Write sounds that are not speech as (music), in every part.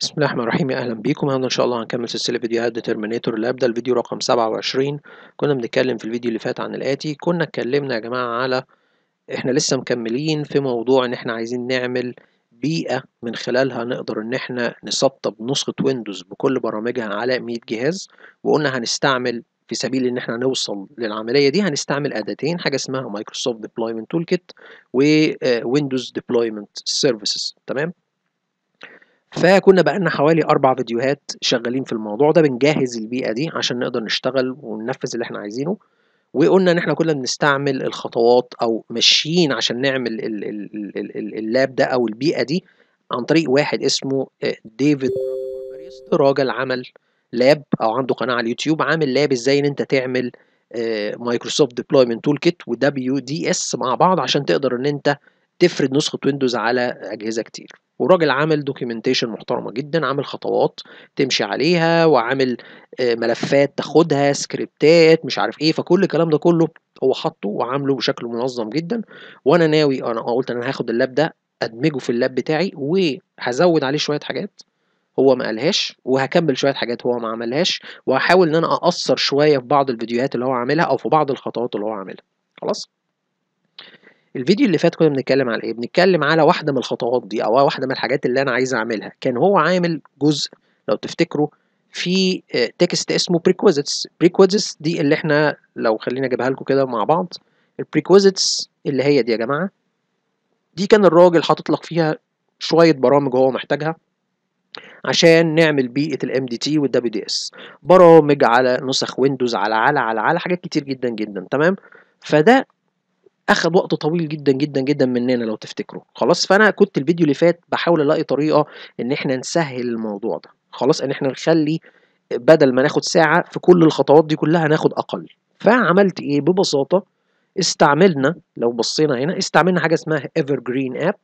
بسم الله الرحمن الرحيم اهلا بيكم النهارده ان شاء الله هنكمل سلسله فيديوهات ديترمينيتور اللي ده الفيديو رقم 27 كنا بنتكلم في الفيديو اللي فات عن الاتي كنا اتكلمنا يا جماعه على احنا لسه مكملين في موضوع ان احنا عايزين نعمل بيئه من خلالها نقدر ان احنا نسطب نسخه ويندوز بكل برامجها على 100 جهاز وقلنا هنستعمل في سبيل ان احنا نوصل للعمليه دي هنستعمل اداتين حاجه اسمها مايكروسوفت ديبلويمنت تول كيت وويندوز ديبلويمنت سيرفيسز تمام فكنا لنا حوالي أربع فيديوهات شغالين في الموضوع ده بنجهز البيئة دي عشان نقدر نشتغل وننفذ اللي احنا عايزينه وقلنا ان احنا كنا بنستعمل الخطوات او ماشيين عشان نعمل اللاب ده او البيئه دي عن طريق واحد اسمه آه، ديفيد راجل عمل لاب او عنده قناه على اليوتيوب عامل لاب ازاي ان انت تعمل آه، مايكروسوفت ديبلويمنت تول كيت ودبليو دي اس مع بعض عشان تقدر ان انت تفرد نسخه ويندوز على اجهزه كتير والراجل عامل دوكيومنتيشن محترمه جدا عامل خطوات تمشي عليها وعامل آه، ملفات تاخدها سكريبتات مش عارف ايه فكل الكلام ده كله هو حاطه وعامله بشكل منظم جدا وانا ناوي انا قلت انا هاخد اللاب ده ادمجه في اللاب بتاعي وهزود عليه شويه حاجات هو ما قالهاش وهكمل شويه حاجات هو ما عملهاش وهحاول ان انا اقصر شويه في بعض الفيديوهات اللي هو عاملها او في بعض الخطوات اللي هو عاملها خلاص الفيديو اللي فات كنا بنتكلم على ايه بنتكلم على واحده من الخطوات دي او واحده من الحاجات اللي انا عايز اعملها كان هو عامل جزء لو تفتكروا في آه، تكست اسمه بريكوزيتس بريكوزيتس دي اللي احنا لو خلينا اجيبها لكم كده مع بعض البريكوزيتس اللي هي دي يا جماعه دي كان الراجل حاطط لك فيها شويه برامج هو محتاجها عشان نعمل بيئه الام دي تي والدبليو دي اس برامج على نسخ ويندوز على على على على حاجات كتير جدا جدا تمام فده اخد وقت طويل جدا جدا جدا مننا لو تفتكروا خلاص فانا كنت الفيديو اللي فات بحاول الاقي طريقه ان احنا نسهل الموضوع ده خلاص ان احنا نخلي بدل ما ناخد ساعه في كل الخطوات دي كلها ناخد اقل فعملت ايه ببساطه استعملنا لو بصينا هنا استعملنا حاجه اسمها evergreen app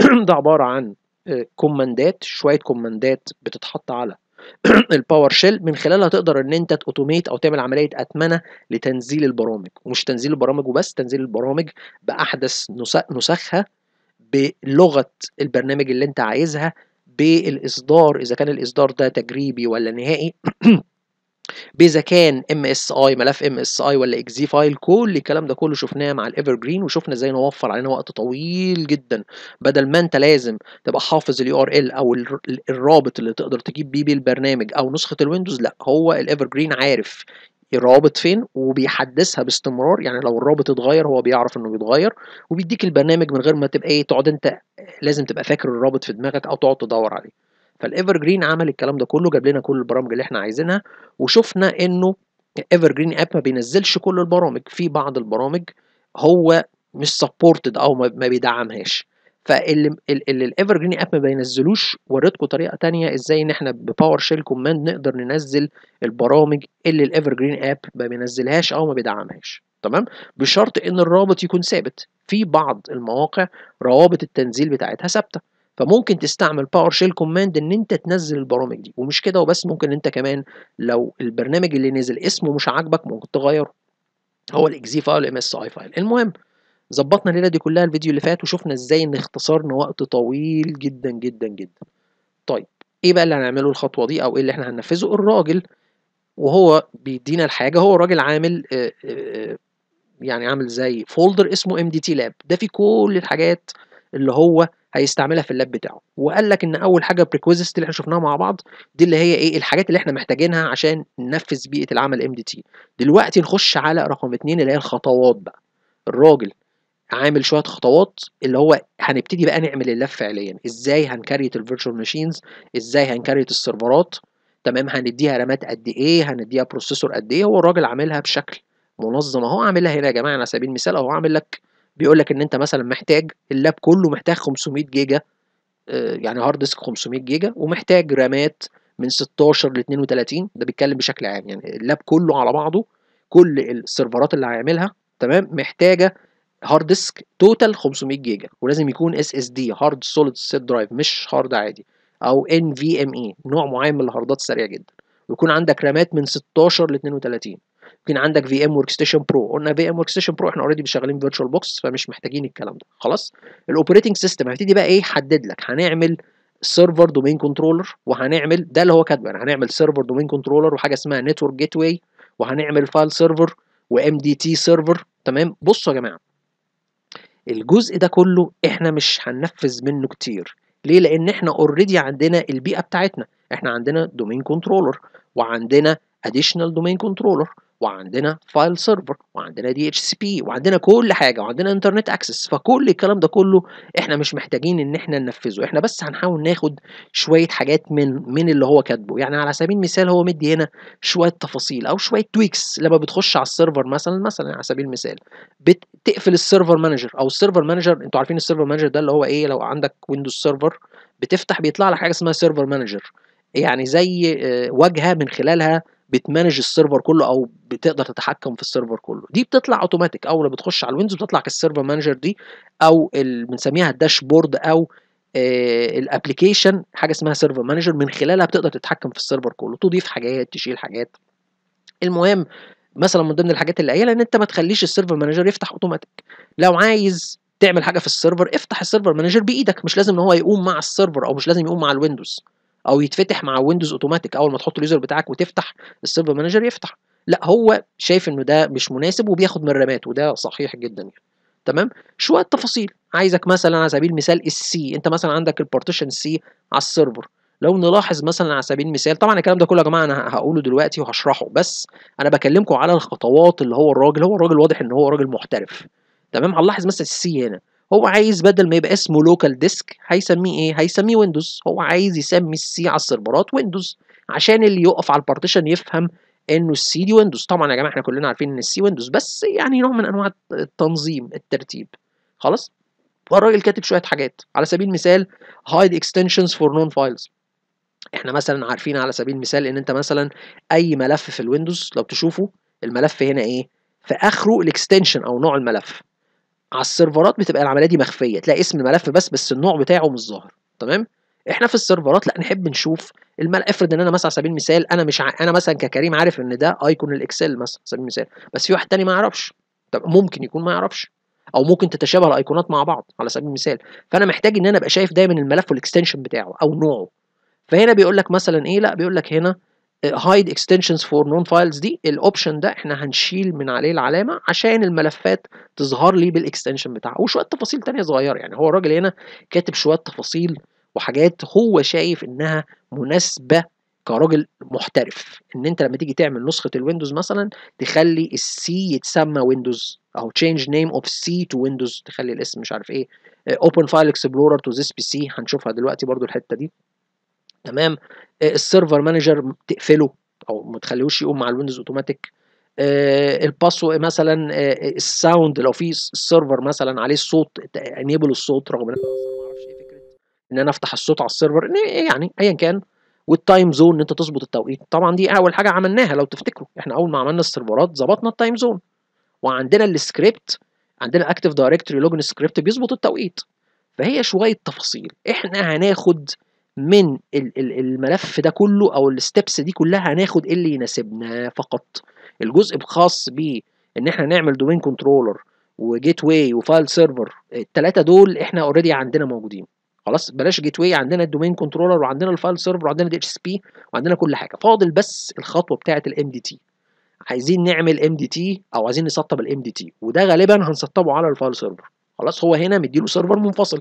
(clears throat) ده عباره عن آه، كوماندات شويه كوماندات بتتحط على (clears throat) الباور شيل من خلالها تقدر ان انت اوتوميت او تعمل عمليه اتمنه لتنزيل البرامج ومش تنزيل البرامج وبس تنزيل البرامج باحدث نسخها بلغه البرنامج اللي انت عايزها بالاصدار اذا كان الاصدار ده تجريبي ولا نهائي (clears throat) باذا كان ام اس اي ملف ام اس اي ولا اكزي فايل كل الكلام ده كله شفناه مع الايفر جرين وشفنا ازاي نوفر علينا وقت طويل جدا بدل ما انت لازم تبقى حافظ اليو ار ال او الرابط اللي تقدر تجيب بيه بالبرنامج او نسخه الويندوز لا هو الايفر جرين عارف الرابط فين وبيحدثها باستمرار يعني لو الرابط اتغير هو بيعرف انه بيتغير وبيديك البرنامج من غير ما تبقى ايه تقعد انت لازم تبقى فاكر الرابط في دماغك او تقعد تدور عليه فالايفر جرين عمل الكلام ده كله جاب لنا كل البرامج اللي احنا عايزينها وشفنا انه ايفر جرين اب ما بينزلش كل البرامج في بعض البرامج هو مش سبورتد او ما بيدعمهاش فاللي الايفر جرين اب ما بينزلوش وريتكم طريقه تانية ازاي ان احنا بباور شيل كوماند نقدر ننزل البرامج اللي الايفر جرين اب ما بينزلهاش او ما بيدعمهاش تمام بشرط ان الرابط يكون ثابت في بعض المواقع روابط التنزيل بتاعتها ثابته فممكن تستعمل باور شيل كوماند ان انت تنزل البرامج دي ومش كده وبس ممكن انت كمان لو البرنامج اللي نزل اسمه مش عاجبك ممكن تغيره هو الاكزي فايل ام اس اي فايل المهم ظبطنا الليله دي كلها الفيديو اللي فات وشفنا ازاي ان اختصرنا وقت طويل جدا جدا جدا طيب ايه بقى اللي هنعمله الخطوه دي او ايه اللي احنا هننفذه الراجل وهو بيدينا الحاجه هو راجل عامل آه، آه، يعني عامل زي فولدر اسمه ام دي تي لاب ده فيه كل الحاجات اللي هو هيستعملها في اللاب بتاعه وقال لك ان اول حاجه بريكويزست اللي احنا شفناها مع بعض دي اللي هي ايه الحاجات اللي احنا محتاجينها عشان ننفذ بيئه العمل ام دي تي دلوقتي نخش على رقم اتنين اللي هي الخطوات بقى الراجل عامل شويه خطوات اللي هو هنبتدي بقى نعمل اللف فعليا ازاي هنكريت الفيرتشوال ماشينز ازاي هنكريت السيرفرات تمام هنديها رامات قد ايه هنديها بروسيسور قد ايه هو الراجل عاملها بشكل منظم اهو عاملها هنا يا جماعه على سبيل المثال اهو عامل لك بيقول لك ان انت مثلا محتاج اللاب كله محتاج 500 جيجا آه، يعني هارد ديسك 500 جيجا ومحتاج رامات من 16 ل 32 ده بيتكلم بشكل عام يعني اللاب كله على بعضه كل السيرفرات اللي هيعملها تمام محتاجه هارد ديسك توتال 500 جيجا ولازم يكون اس اس دي هارد سوليد ستيت درايف مش هارد عادي او ان في ام اي نوع معين من الهاردات السريع جدا ويكون عندك رامات من 16 ل 32 ممكن عندك في ام ورك ستيشن برو قلنا في ام ورك ستيشن برو احنا اوريدي مشغلين فيرتشوال بوكس فمش محتاجين الكلام ده خلاص الاوبريتنج سيستم هبتدي بقى ايه يحدد لك هنعمل سيرفر دومين كنترولر وهنعمل ده اللي هو كاتبه يعني هنعمل سيرفر دومين كنترولر وحاجه اسمها نتورك جيت واي وهنعمل فايل سيرفر وام دي تي سيرفر تمام بصوا يا جماعه الجزء ده كله احنا مش هننفذ منه كتير ليه لان احنا اوريدي عندنا البيئه بتاعتنا احنا عندنا دومين كنترولر وعندنا اديشنال دومين كنترولر وعندنا فايل سيرفر وعندنا دي اتش سي بي وعندنا كل حاجه وعندنا انترنت اكسس فكل الكلام ده كله احنا مش محتاجين ان احنا ننفذه احنا بس هنحاول ناخد شويه حاجات من من اللي هو كاتبه يعني على سبيل المثال هو مدي هنا شويه تفاصيل او شويه تويكس لما بتخش على السيرفر مثلا مثلا على سبيل المثال بتقفل السيرفر مانجر او السيرفر مانجر انتوا عارفين السيرفر مانجر ده اللي هو ايه لو عندك ويندوز سيرفر بتفتح بيطلع لك حاجه اسمها سيرفر مانجر يعني زي آه، واجهه من خلالها بتمانج السيرفر كله او بتقدر تتحكم في السيرفر كله دي بتطلع اوتوماتيك اول ما بتخش على الويندوز بتطلع كالسيرفر مانجر دي او بنسميها الداشبورد او آه، الابلكيشن حاجه اسمها سيرفر مانجر من خلالها بتقدر تتحكم في السيرفر كله تضيف حاجات تشيل حاجات المهم مثلا من ضمن الحاجات اللي قايلها ان انت ما تخليش السيرفر مانجر يفتح اوتوماتيك لو عايز تعمل حاجه في السيرفر افتح السيرفر مانجر بايدك مش لازم ان هو يقوم مع السيرفر او مش لازم يقوم مع الويندوز او يتفتح مع ويندوز اوتوماتيك اول ما تحط اليوزر بتاعك وتفتح السيرفر مانجر يفتح لا هو شايف انه ده مش مناسب وبياخد من الرامات وده صحيح جدا يعني تمام شويه تفاصيل عايزك مثلا على سبيل المثال السي انت مثلا عندك البارتيشن سي على السيرفر لو نلاحظ مثلا على سبيل المثال طبعا الكلام ده كله يا جماعه انا هقوله دلوقتي وهشرحه بس انا بكلمكم على الخطوات اللي هو الراجل هو الراجل واضح ان هو راجل محترف تمام هنلاحظ مثلا السي هنا هو عايز بدل ما يبقى اسمه لوكال ديسك هيسميه ايه هيسميه ويندوز هو عايز يسمي السي على السيرفرات ويندوز عشان اللي يقف على البارتيشن يفهم انه السي دي ويندوز طبعا يا جماعه احنا كلنا عارفين ان السي ويندوز بس يعني نوع من انواع التنظيم الترتيب خلاص والراجل كاتب شويه حاجات على سبيل المثال هايد اكستنشنز فور نون فايلز احنا مثلا عارفين على سبيل المثال ان انت مثلا اي ملف في الويندوز لو تشوفه الملف هنا ايه في اخره الاكستنشن او نوع الملف على السيرفرات بتبقى العمليه دي مخفيه تلاقي اسم الملف بس بس النوع بتاعه مش ظاهر تمام احنا في السيرفرات لا نحب نشوف الملف افرض ان انا مثلا على سبيل المثال انا مش ع... انا مثلا ككريم عارف ان ده ايكون الاكسل مثلا على سبيل المثال بس في واحد تاني ما يعرفش طب ممكن يكون ما يعرفش او ممكن تتشابه الايقونات مع بعض على سبيل المثال فانا محتاج ان انا ابقى شايف دايما الملف والاكستنشن بتاعه او نوعه فهنا بيقول لك مثلا ايه لا بيقول لك هنا هايد اكستنشنز فور نون فايلز دي الاوبشن ده احنا هنشيل من عليه العلامه عشان الملفات تظهر لي بالاكستنشن بتاعها وشويه تفاصيل ثانيه صغيره يعني هو الراجل هنا كاتب شويه تفاصيل وحاجات هو شايف انها مناسبه كراجل محترف ان انت لما تيجي تعمل نسخه الويندوز مثلا تخلي السي يتسمى ويندوز او تشينج نيم اوف سي تو ويندوز تخلي الاسم مش عارف ايه اوبن فايل اكسبلورر تو ذيس بي سي هنشوفها دلوقتي برضو الحته دي تمام آه، السيرفر مانجر تقفله او ما تخليهوش يقوم مع الويندوز اوتوماتيك آه، الباسو مثلا آه، الساوند لو في السيرفر مثلا عليه الصوت انيبل الصوت رغم ان انا ما اعرفش ايه فكره ان انا افتح الصوت على السيرفر إيه يعني ايا كان والتايم زون ان انت تظبط التوقيت طبعا دي اول حاجه عملناها لو تفتكروا احنا اول ما عملنا السيرفرات ظبطنا التايم زون وعندنا السكريبت عندنا اكتف دايركتوري لوجن سكريبت بيظبط التوقيت فهي شويه تفاصيل احنا هناخد من الملف ده كله او الستبس دي كلها هناخد إيه اللي يناسبنا فقط الجزء الخاص ب ان احنا نعمل دومين كنترولر وجيت واي وفايل سيرفر الثلاثه دول احنا اوريدي عندنا موجودين خلاص بلاش جيت واي عندنا الدومين كنترولر وعندنا الفايل سيرفر وعندنا الاتش اس بي وعندنا كل حاجه فاضل بس الخطوه بتاعه الام دي تي عايزين نعمل ام دي تي او عايزين نسطب الام دي تي وده غالبا هنسطبه على الفايل سيرفر خلاص هو هنا مديله سيرفر منفصل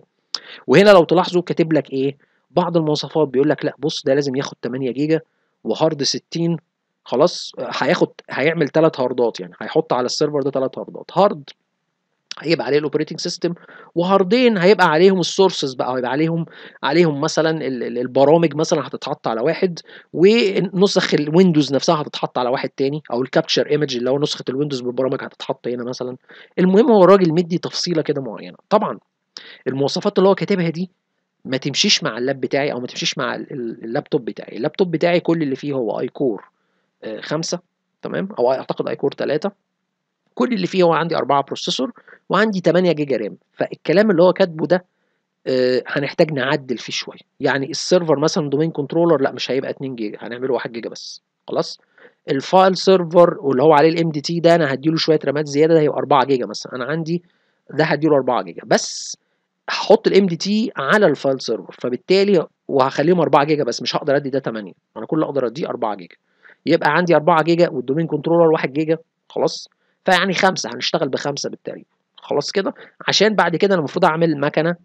وهنا لو تلاحظوا كاتب لك ايه بعض المواصفات بيقول لك لا بص ده لازم ياخد 8 جيجا وهارد 60 خلاص هياخد هيعمل ثلاث هاردات يعني هيحط على السيرفر ده ثلاث هاردات هارد هيبقى عليه الاوبريتنج سيستم وهاردين هيبقى عليهم السورسز بقى هيبقى عليهم عليهم مثلا البرامج مثلا هتتحط على واحد ونسخ الويندوز نفسها هتتحط على واحد تاني او الكابتشر ايمج اللي هو نسخه الويندوز بالبرامج هتتحط هنا مثلا المهم هو الراجل مدي تفصيله كده معينه طبعا المواصفات اللي هو كاتبها دي ما تمشيش مع اللاب بتاعي او ما تمشيش مع اللابتوب بتاعي اللابتوب بتاعي كل اللي فيه هو ايكور آه، خمسة تمام او اعتقد ايكور ثلاثة كل اللي فيه هو عندي أربعة بروسيسور وعندي 8 جيجا رام فالكلام اللي هو كاتبه ده آه، هنحتاج نعدل فيه شويه يعني السيرفر مثلا دومين كنترولر لا مش هيبقى 2 جيجا هنعمله 1 جيجا بس خلاص الفايل سيرفر واللي هو عليه الام دي تي ده انا هديله شويه رامات زياده ده هيبقى 4 جيجا مثلا انا عندي ده هديله 4 جيجا بس هحط الام دي تي على الفايل سيرفر فبالتالي وهخليهم 4 جيجا بس مش هقدر ادي ده 8 انا كل اللي اقدر اديه 4 جيجا يبقى عندي 4 جيجا والدومين كنترولر 1 جيجا خلاص فيعني 5 هنشتغل بخمسه بالتالي خلاص كده عشان بعد كده انا المفروض اعمل مكنه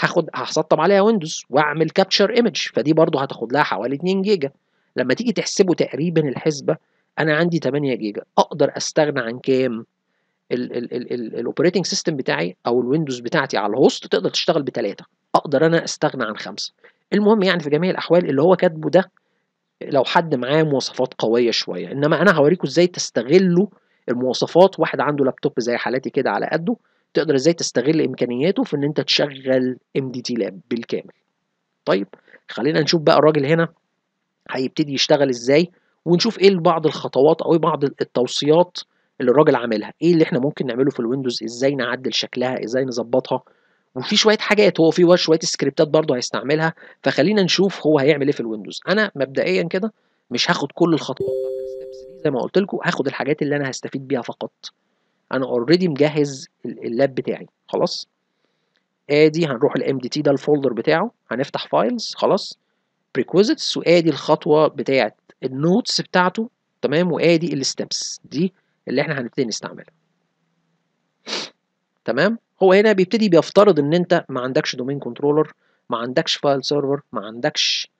هاخد هسطب عليها ويندوز واعمل كابتشر ايمج فدي برضو هتاخد لها حوالي 2 جيجا لما تيجي تحسبه تقريبا الحسبه انا عندي 8 جيجا اقدر استغنى عن كام الاوبريتنج سيستم بتاعي او الويندوز بتاعتي على الهوست تقدر تشتغل بثلاثه اقدر انا استغنى عن خمسه المهم يعني في جميع الاحوال اللي هو كاتبه ده لو حد معاه مواصفات قويه شويه انما انا هوريكم ازاي تستغلوا المواصفات واحد عنده لابتوب زي حالاتي كده على قده تقدر ازاي تستغل امكانياته في ان انت تشغل ام دي تي لاب بالكامل طيب خلينا نشوف بقى الراجل هنا هيبتدي يشتغل ازاي ونشوف ايه بعض الخطوات او ايه بعض التوصيات اللي الراجل عاملها ايه اللي احنا ممكن نعمله في الويندوز ازاي نعدل شكلها ازاي نظبطها وفي شويه حاجات هو في شويه سكريبتات برضه هيستعملها فخلينا نشوف هو هيعمل ايه في الويندوز انا مبدئيا كده مش هاخد كل الخطوات زي ما قلت لكم هاخد الحاجات اللي انا هستفيد بيها فقط انا اوريدي مجهز اللاب بتاعي خلاص ادي هنروح الام دي تي ده الفولدر بتاعه هنفتح فايلز خلاص بريكويزتس وادي الخطوه بتاعه النوتس بتاعته تمام وادي الستبس دي اللي احنا هنبتدي نستعملها تمام هو هنا بيبتدي بيفترض ان انت ما عندكش دومين كنترولر ما عندكش فايل سيرفر ما عندكش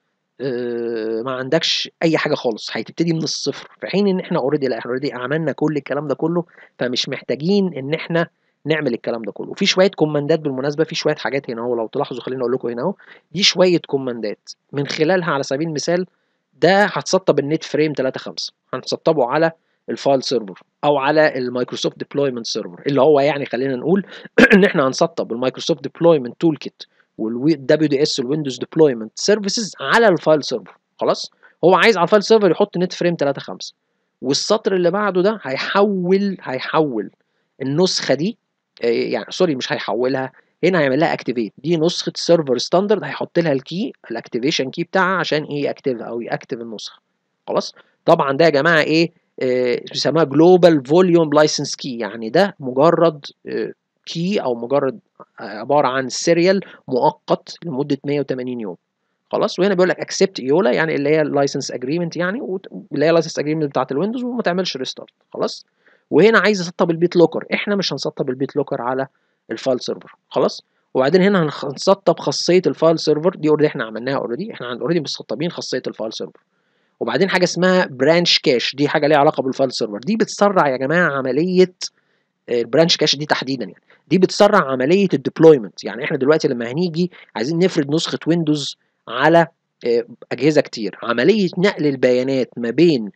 آه، ما عندكش اي حاجه خالص هتبتدي من الصفر في حين ان احنا اوريدي لا احنا اوريدي عملنا كل الكلام ده كله فمش محتاجين ان احنا نعمل الكلام ده كله وفي شويه كوماندات بالمناسبه في شويه حاجات هنا اهو لو تلاحظوا خليني اقول لكم هنا اهو دي شويه كوماندات من خلالها على سبيل المثال ده هتسطب النت فريم 3 5 هنسطبه على الفايل سيرفر او على المايكروسوفت ديبلويمنت سيرفر اللي هو يعني خلينا نقول (clears throat) ان احنا هنسطب المايكروسوفت ديبلويمنت تول كيت والدبليو دي اس والويندوز ديبلويمنت سيرفيسز على الفايل سيرفر خلاص هو عايز على الفايل سيرفر يحط نت فريم 3 5 والسطر اللي بعده ده هيحول هيحول النسخه دي آه، يعني سوري مش هيحولها هنا هيعمل لها اكتيفيت دي نسخه سيرفر ستاندرد هيحط لها الكي الاكتيفيشن كي بتاعها عشان ايه ياكتيف او ياكتيف النسخه خلاص طبعا ده يا جماعه ايه آه، بيسموها جلوبال فوليوم لايسنس كي يعني ده مجرد كي آه، او مجرد آه، عباره عن سيريال مؤقت لمده 180 يوم خلاص وهنا بيقول لك اكسبت ايولا يعني اللي هي اللايسنس اجريمنت يعني اللي هي اللايسنس اجريمنت بتاعت الويندوز وما تعملش ريستارت خلاص وهنا عايز اسطب البيت لوكر احنا مش هنسطب البيت لوكر على الفايل سيرفر خلاص وبعدين هنا هنسطب خاصيه الفايل سيرفر دي اوريدي احنا عملناها اوريدي احنا اوريدي مسطبين خاصيه الفايل سيرفر وبعدين حاجه اسمها برانش كاش دي حاجه ليها علاقه بالفايل سيرفر دي بتسرع يا جماعه عمليه البرانش آه، كاش دي تحديدا يعني دي بتسرع عمليه الديبلويمنت يعني احنا دلوقتي لما هنيجي عايزين نفرض نسخه ويندوز على آه، اجهزه كتير عمليه نقل البيانات ما بين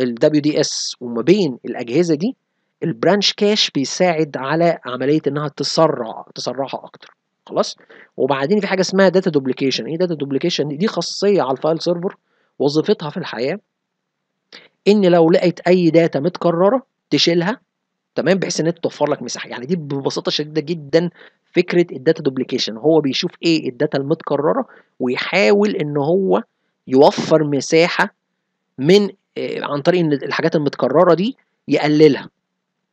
الدبليو دي اس وما بين الاجهزه دي البرانش كاش بيساعد على عمليه انها تسرع تسرعها اكتر خلاص وبعدين في حاجه اسمها داتا دوبليكيشن ايه داتا دوبليكيشن دي خاصيه على الفايل سيرفر وظيفتها في الحياه ان لو لقيت اي داتا متكرره تشيلها تمام بحيث ان انت توفر لك مساحه يعني دي ببساطه شديده جدا فكره الداتا دوبليكيشن هو بيشوف ايه الداتا المتكرره ويحاول ان هو يوفر مساحه من آه، عن طريق ان الحاجات المتكرره دي يقللها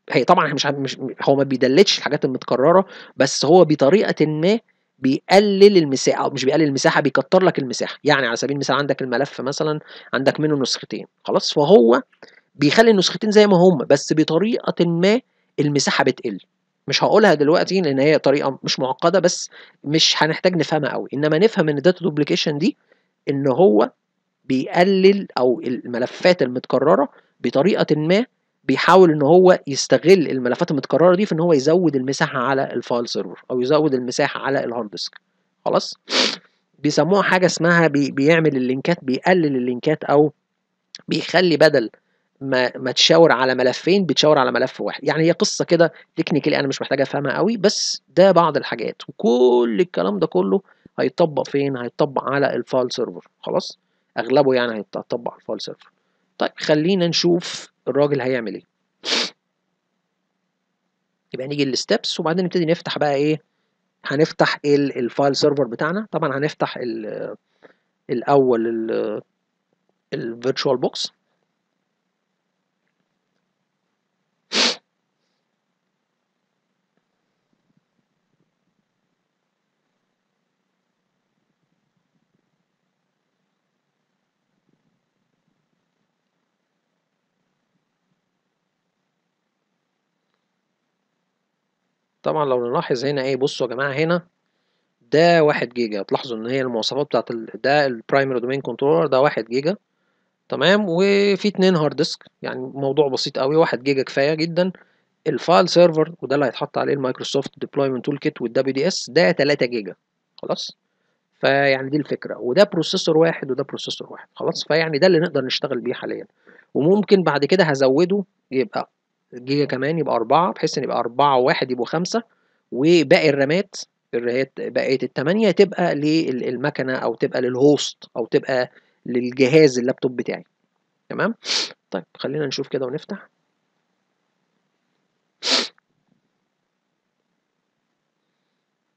هي طبعا مش, مش هو ما بيدلتش الحاجات المتكرره بس هو بطريقه ما بيقلل المساحه او مش بيقلل المساحه بيكتر لك المساحه يعني على سبيل المثال عندك الملف مثلا عندك منه نسختين خلاص فهو بيخلي النسختين زي ما هم بس بطريقه ما المساحه بتقل مش هقولها دلوقتي لان هي طريقه مش معقده بس مش هنحتاج نفهمها قوي انما نفهم ان الداتا دوبليكيشن دي ان هو بيقلل او الملفات المتكرره بطريقه ما بيحاول ان هو يستغل الملفات المتكرره دي في ان هو يزود المساحه على الفايل سيرفر او يزود المساحه على الهارد ديسك خلاص بيسموها حاجه اسمها بي بيعمل اللينكات بيقلل اللينكات او بيخلي بدل ما ما تشاور على ملفين بتشاور على ملف واحد يعني هي قصه كده تكنيكالي انا مش محتاج افهمها قوي بس ده بعض الحاجات وكل الكلام ده كله هيطبق فين هيطبق على الفايل سيرفر خلاص اغلبه يعني هيطبق على الفايل سيرفر طيب خلينا نشوف الراجل هيعمل ايه يبقى نيجي للستبس وبعدين نبتدي نفتح بقى ايه هنفتح الفايل سيرفر بتاعنا طبعا هنفتح الاول الفيرتشوال بوكس طبعا لو نلاحظ هنا ايه بصوا يا جماعه هنا ده 1 جيجا تلاحظوا ان هي المواصفات بتاعت ال... ده البرايمري دومين كنترولر ده 1 جيجا تمام وفي اتنين هارد ديسك يعني موضوع بسيط قوي 1 جيجا كفايه جدا الفايل سيرفر وده اللي هيتحط عليه المايكروسوفت ديبلويمنت تول كيت والدبليو دي اس ده 3 جيجا خلاص فيعني دي الفكره وده بروسيسور واحد وده بروسيسور واحد خلاص فيعني ده اللي نقدر نشتغل بيه حاليا وممكن بعد كده هزوده يبقى جيجا كمان يبقى أربعة بحيث إن يبقى أربعة 1 يبقوا خمسة وباقي الرامات الرامات بقية التمانية تبقى للمكنة أو تبقى للهوست أو تبقى للجهاز اللابتوب بتاعي تمام طيب خلينا نشوف كده ونفتح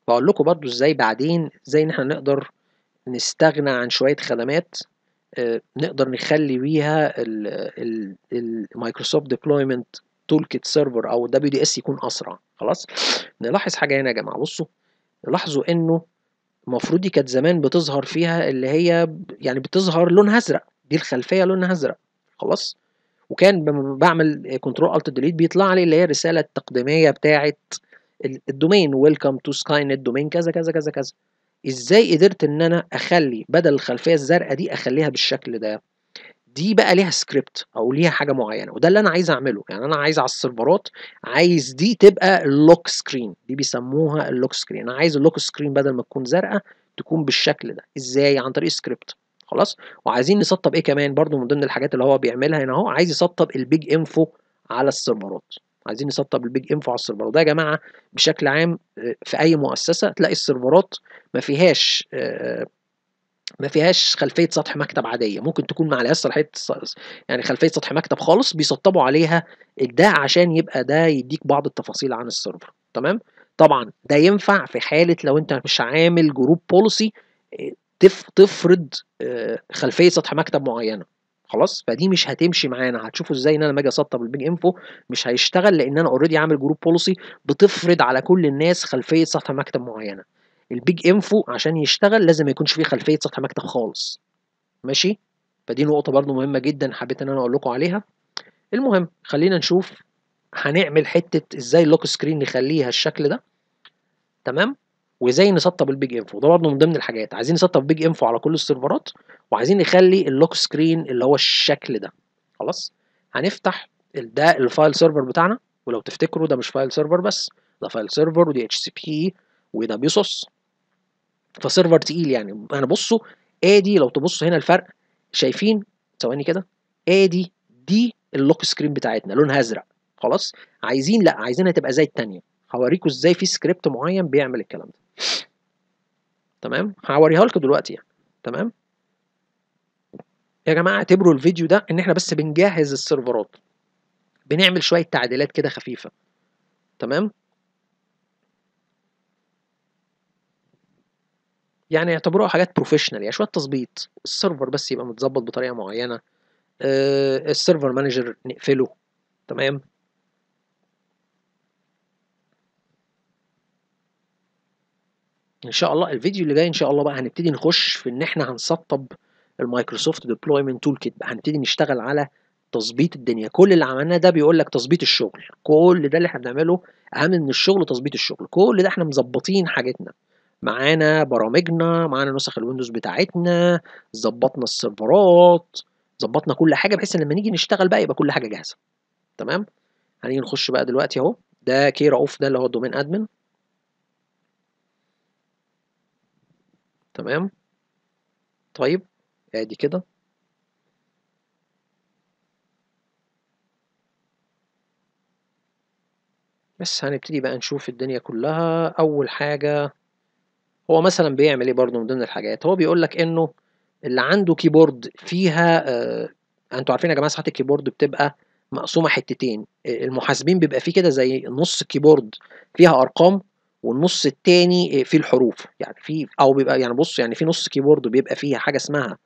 بقول لكم برضو ازاي بعدين ازاي ان احنا نقدر نستغنى عن شويه خدمات آه، نقدر نخلي بيها المايكروسوفت ديبلويمنت التول كيت سيرفر او الدبليو دي اس يكون اسرع خلاص نلاحظ حاجه هنا يا جماعه بصوا لاحظوا انه المفروض دي كانت زمان بتظهر فيها اللي هي يعني بتظهر لونها ازرق دي الخلفيه لونها ازرق خلاص وكان بعمل كنترول الت ديليت بيطلع لي اللي هي الرساله التقديميه بتاعه الدومين ويلكم تو سكاي نت دومين كذا كذا كذا كذا ازاي قدرت ان انا اخلي بدل الخلفيه الزرقاء دي اخليها بالشكل ده دي بقى ليها سكريبت او ليها حاجه معينه وده اللي انا عايز اعمله يعني انا عايز على السيرفرات عايز دي تبقى اللوك سكرين دي بيسموها اللوك سكرين انا عايز اللوك سكرين بدل ما تكون زرقاء تكون بالشكل ده ازاي عن طريق سكريبت خلاص وعايزين نسطب ايه كمان برضو من ضمن الحاجات اللي هو بيعملها هنا اهو عايز يسطب البيج انفو على السيرفرات عايزين نسطب البيج انفو على السيرفر وده يا جماعه بشكل عام آه، في اي مؤسسه تلاقي السيرفرات ما فيهاش آه، ما فيهاش خلفيه سطح مكتب عاديه ممكن تكون ما عليهاش صلاحيه يعني خلفيه سطح مكتب خالص بيسطبوا عليها ده عشان يبقى ده يديك بعض التفاصيل عن السيرفر تمام طبعا ده ينفع في حاله لو انت مش عامل جروب بوليسي تفرض آه، خلفيه سطح مكتب معينه خلاص فدي مش هتمشي معانا هتشوفوا ازاي ان انا لما اجي اسطب البيج انفو مش هيشتغل لان انا اوريدي عامل جروب بوليسي بتفرض على كل الناس خلفيه سطح مكتب معينه البيج انفو عشان يشتغل لازم ما يكونش فيه خلفيه سطح مكتب خالص ماشي فدي نقطه برضو مهمه جدا حبيت ان انا اقول لكم عليها المهم خلينا نشوف هنعمل حته ازاي اللوك سكرين نخليها الشكل ده تمام وازاي نسطب البيج انفو ده برضه من ضمن الحاجات عايزين نسطب بيج انفو على كل السيرفرات وعايزين نخلي اللوك سكرين اللي هو الشكل ده خلاص هنفتح ده الفايل سيرفر بتاعنا ولو تفتكروا ده مش فايل سيرفر بس ده فايل سيرفر ودي اتش سي بي وده بيسوس فسيرفر تقيل يعني انا بصوا ادي لو تبص هنا الفرق شايفين ثواني كده ادي دي اللوك سكرين بتاعتنا لونها ازرق خلاص عايزين لا عايزينها تبقى زي الثانيه هوريكم ازاي في سكريبت معين بيعمل الكلام ده تمام هوريها لكم دلوقتي يعني تمام يا جماعه اعتبروا الفيديو ده ان احنا بس بنجهز السيرفرات بنعمل شويه تعديلات كده خفيفه تمام يعني يعتبروها حاجات بروفيشنال يعني شويه تظبيط السيرفر بس يبقى متظبط بطريقه معينه آه السيرفر مانجر نقفله تمام ان شاء الله الفيديو اللي جاي ان شاء الله بقى هنبتدي نخش في ان احنا هنسطب المايكروسوفت ديبلويمنت تول كيت بقى هنبتدي نشتغل على تظبيط الدنيا كل اللي عملناه ده بيقول لك تظبيط الشغل كل ده اللي احنا بنعمله اهم من الشغل تظبيط الشغل كل ده احنا مظبطين حاجتنا معانا برامجنا معانا نسخ الويندوز بتاعتنا ظبطنا السيرفرات ظبطنا كل حاجه بحيث ان لما نيجي نشتغل بقى يبقى كل حاجه جاهزه تمام هنيجي نخش بقى دلوقتي اهو ده كي رؤوف ده اللي هو الدومين ادمن تمام طيب ادي كده بس هنبتدي بقى نشوف الدنيا كلها اول حاجه هو مثلا بيعمل ايه برضه من ضمن الحاجات هو بيقول لك انه اللي عنده كيبورد فيها آه انتوا عارفين يا جماعه ساعات الكيبورد بتبقى مقسومه حتتين المحاسبين بيبقى فيه كده زي نص الكيبورد فيها ارقام والنص التاني آه، فيه الحروف يعني في او بيبقى يعني بص يعني في نص كيبورد بيبقى فيها حاجه اسمها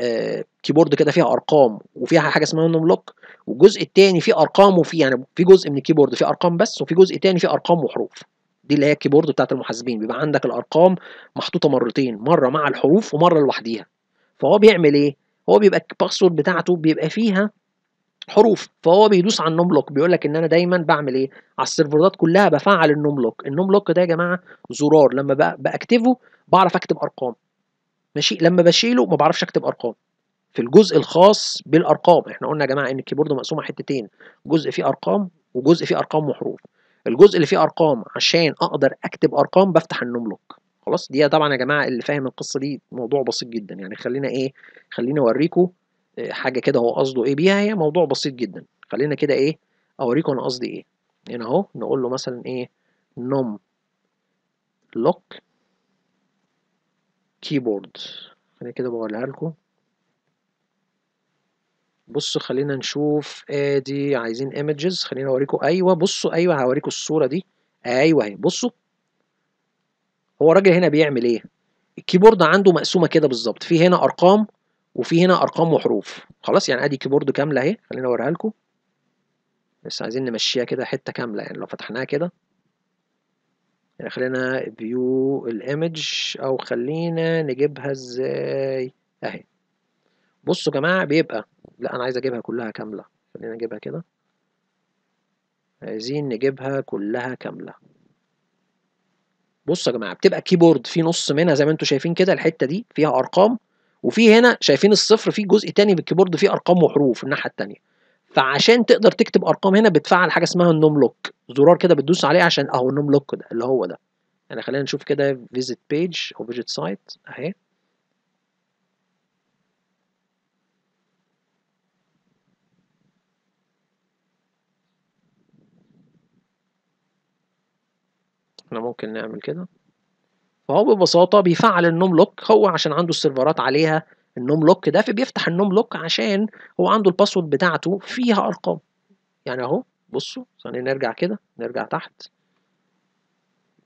آه كيبورد كده فيها ارقام وفيها حاجه اسمها نوم لوك والجزء التاني فيه ارقام وفيه يعني في جزء من الكيبورد فيه ارقام بس وفي جزء تاني فيه ارقام وحروف دي اللي هي الكيبورد بتاعت المحاسبين بيبقى عندك الارقام محطوطه مرتين مره مع الحروف ومره لوحديها فهو بيعمل ايه هو بيبقى الباسورد بتاعته بيبقى فيها حروف فهو بيدوس على النوم لوك بيقول لك ان انا دايما بعمل ايه على السيرفرات كلها بفعل النوم لوك النوم لوك ده يا جماعه زرار لما باكتفه بعرف اكتب ارقام ماشي لما بشيله ما بعرفش اكتب ارقام في الجزء الخاص بالارقام احنا قلنا يا جماعه ان الكيبورد مقسومه حتتين جزء فيه ارقام وجزء فيه ارقام وحروف الجزء اللي فيه ارقام عشان اقدر اكتب ارقام بفتح النوم لوك خلاص دي طبعا يا جماعه اللي فاهم القصه دي موضوع بسيط جدا يعني خلينا ايه خليني اوريكم آه، حاجه كده هو قصده ايه بيها هي موضوع بسيط جدا خلينا كده ايه اوريكم انا قصدي ايه هنا اهو نقول له مثلا ايه نوم لوك كيبورد خلينا كده بقولها لكم بصوا خلينا نشوف ادي عايزين ايمجز خلينا اوريكم ايوه بصوا ايوه هوريكم الصوره دي ايوه اهي بصوا هو الراجل هنا بيعمل ايه الكيبورد عنده مقسومه كده بالظبط في هنا ارقام وفي هنا ارقام وحروف خلاص يعني ادي كيبورد كامله اهي خلينا اوريها لكم بس عايزين نمشيها كده حته كامله يعني لو فتحناها كده يعني خلينا فيو الايمج او خلينا نجيبها ازاي اهي بصوا يا جماعه بيبقى لا أنا عايز أجيبها كلها كاملة خلينا نجيبها كده عايزين نجيبها كلها كاملة بصوا يا جماعة بتبقى كيبورد في نص منها زي ما انتم شايفين كده الحتة دي فيها أرقام وفي هنا شايفين الصفر في جزء تاني بالكيبورد فيه أرقام وحروف الناحية التانية فعشان تقدر تكتب أرقام هنا بتفعل حاجة اسمها النوم لوك زرار كده بتدوس عليه عشان أهو النوم لوك ده اللي هو ده يعني خلينا نشوف كده فيزيت بيج أو فيجيت سايت أهي احنا ممكن نعمل كده فهو ببساطه بيفعل النوم لوك هو عشان عنده السيرفرات عليها النوم لوك ده فبيفتح النوم لوك عشان هو عنده الباسورد بتاعته فيها ارقام يعني اهو بصوا ثانية نرجع كده نرجع تحت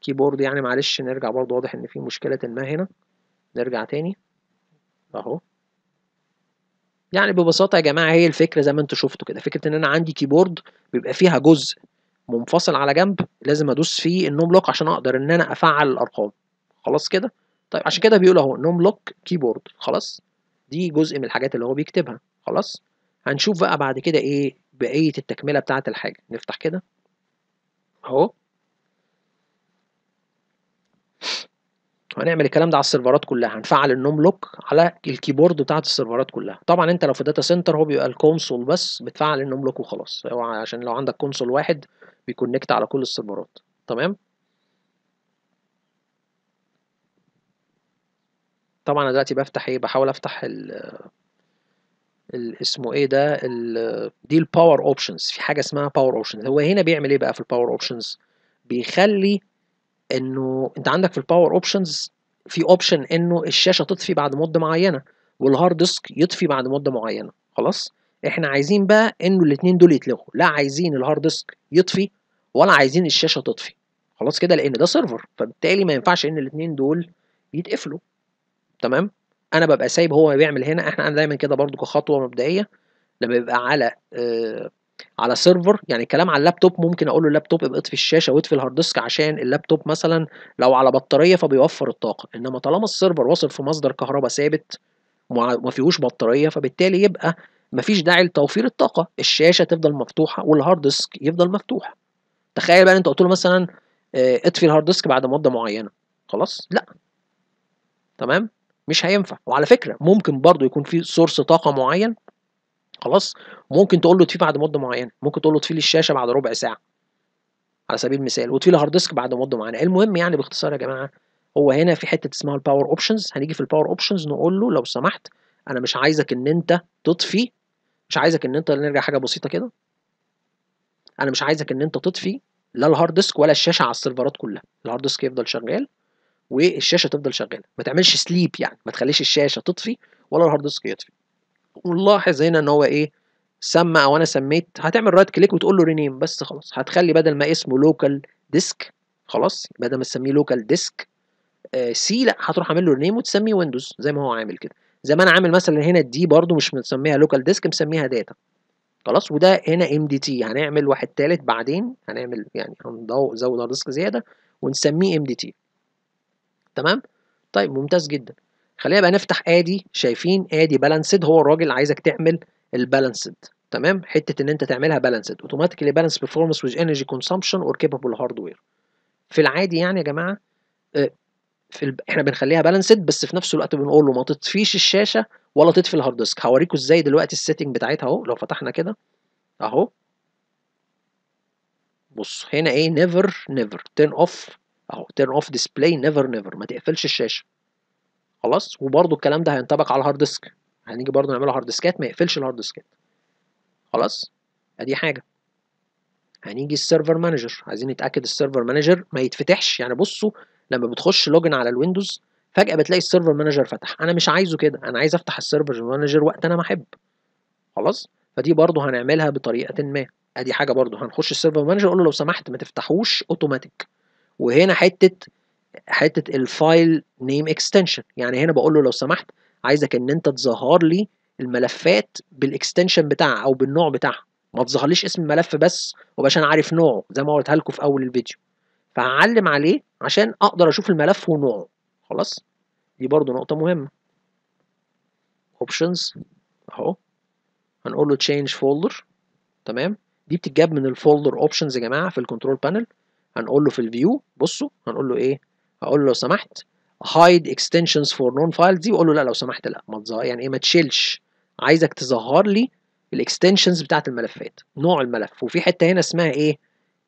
كيبورد يعني معلش نرجع برضه واضح ان في مشكلة ما هنا نرجع تاني اهو يعني ببساطة يا جماعة هي الفكرة زي ما انتم شفتوا كده فكرة ان انا عندي كيبورد بيبقى فيها جزء منفصل على جنب لازم ادوس فيه النوم لوك عشان اقدر ان انا افعل الارقام خلاص كده طيب عشان كده بيقول اهو نوم لوك كيبورد خلاص دي جزء من الحاجات اللي هو بيكتبها خلاص هنشوف بقى بعد كده ايه بقيه التكمله بتاعه الحاجه نفتح كده اهو هنعمل الكلام ده على السيرفرات كلها هنفعل النوم لوك على الكيبورد بتاعه السيرفرات كلها طبعا انت لو في داتا سنتر هو بيبقى الكونسول بس بتفعل النوم لوك وخلاص عشان لو عندك كونسول واحد بيكونكت على كل السيرفرات تمام طبعا انا دلوقتي بفتح ايه بحاول افتح ال اسمه ايه ده دي الباور اوبشنز في حاجه اسمها باور اوبشنز هو هنا بيعمل ايه بقى في الباور اوبشنز بيخلي انه انت عندك في الباور اوبشنز في اوبشن انه الشاشه تطفي بعد مده معينه والهارد ديسك يطفي بعد مده معينه خلاص احنا عايزين بقى انه الاثنين دول يتلغوا لا عايزين الهارد ديسك يطفي ولا عايزين الشاشه تطفي خلاص كده لان ده سيرفر فبالتالي ما ينفعش ان الاثنين دول يتقفلوا تمام انا ببقى سايب هو بيعمل هنا احنا انا دايما كده برضو كخطوه مبدئيه لما بيبقى على آه على سيرفر يعني الكلام على اللابتوب ممكن اقول له اللابتوب ابقى اطفي الشاشه واطفي الهارد ديسك عشان اللابتوب مثلا لو على بطاريه فبيوفر الطاقه انما طالما السيرفر واصل في مصدر كهرباء ثابت وما فيهوش بطاريه فبالتالي يبقى مفيش داعي لتوفير الطاقه الشاشه تفضل مفتوحه والهارد ديسك يفضل مفتوح تخيل بقى انت قلت له مثلا آه، اطفي الهارد ديسك بعد مده معينه خلاص لا تمام مش هينفع وعلى فكره ممكن برضو يكون في سورس طاقه معين خلاص ممكن تقول له اطفيه بعد مده معينه ممكن تقول له اطفي لي الشاشه بعد ربع ساعه على سبيل المثال واطفي الهارد ديسك بعد مده معينه المهم يعني باختصار يا جماعه هو هنا في حته اسمها الباور اوبشنز هنيجي في الباور اوبشنز نقول له لو سمحت انا مش عايزك ان انت تطفي مش عايزك ان انت نرجع حاجه بسيطه كده انا مش عايزك ان انت تطفي لا الهارد ديسك ولا الشاشه على السيرفرات كلها الهارد ديسك يفضل شغال والشاشه تفضل شغاله ما تعملش سليب يعني ما تخليش الشاشه تطفي ولا الهارد ديسك يطفي ونلاحظ هنا ان هو ايه سمى او انا سميت هتعمل رايت كليك وتقول له رينيم بس خلاص هتخلي بدل ما اسمه لوكال ديسك خلاص بدل ما تسميه لوكال ديسك سي لا هتروح عامل له رينيم وتسميه ويندوز زي ما هو عامل كده زي ما انا عامل مثلا هنا دي برضو مش مسميها لوكال ديسك مسميها داتا خلاص وده هنا ام دي تي هنعمل واحد تالت بعدين هنعمل يعني هنزود هارد ديسك زياده ونسميه ام دي تي تمام طيب ممتاز جدا خلينا بقى نفتح ادي شايفين ادي بالانسد هو الراجل عايزك تعمل البالانسد تمام حته ان انت تعملها بالانسد اوتوماتيكلي بالانس بيرفورمانس ويز انرجي كونسامبشن اور كيبل هاردوير في العادي يعني يا جماعه آه، في ال... احنا بنخليها بالانسد بس في نفس الوقت بنقول له ما تطفيش الشاشه ولا تطفي الهارد ديسك هوريكم ازاي دلوقتي السيتنج بتاعتها اهو لو فتحنا كده اهو بص هنا ايه نيفر نيفر تيرن اوف اهو تيرن اوف ديسبلاي نيفر نيفر ما تقفلش الشاشه خلاص وبرده الكلام ده هينطبق على الهارد ديسك هنيجي برده نعمله هارد ديسكات ما يقفلش الهارد ديسكات خلاص ادي حاجه هنيجي السيرفر مانجر عايزين نتاكد السيرفر مانجر ما يتفتحش يعني بصوا لما بتخش لوجن على الويندوز فجاه بتلاقي السيرفر مانجر فتح انا مش عايزه كده انا عايز افتح السيرفر مانجر وقت انا ما احب خلاص فدي برضه هنعملها بطريقه ما ادي حاجه برضه هنخش السيرفر مانجر اقول له لو سمحت ما تفتحوش اوتوماتيك وهنا حته حته الفايل نيم اكستنشن يعني هنا بقول له لو سمحت عايزك ان انت تظهر لي الملفات بالاكستنشن بتاعها او بالنوع بتاعها ما تظهرليش اسم الملف بس وباش انا عارف نوعه زي ما قلتها لكم في اول الفيديو فهعلم عليه عشان اقدر اشوف الملف ونوعه خلاص دي برضو نقطة مهمة options اهو هنقول له change folder تمام دي بتتجاب من الفولدر اوبشنز يا جماعة في الكنترول بانل هنقول له في الفيو بصوا هنقول له ايه هقول له لو سمحت hide extensions for non files دي واقول له لا لو سمحت لا ما يعني ايه ما تشيلش عايزك تظهر لي الاكستنشنز بتاعت الملفات نوع الملف وفي حته هنا اسمها ايه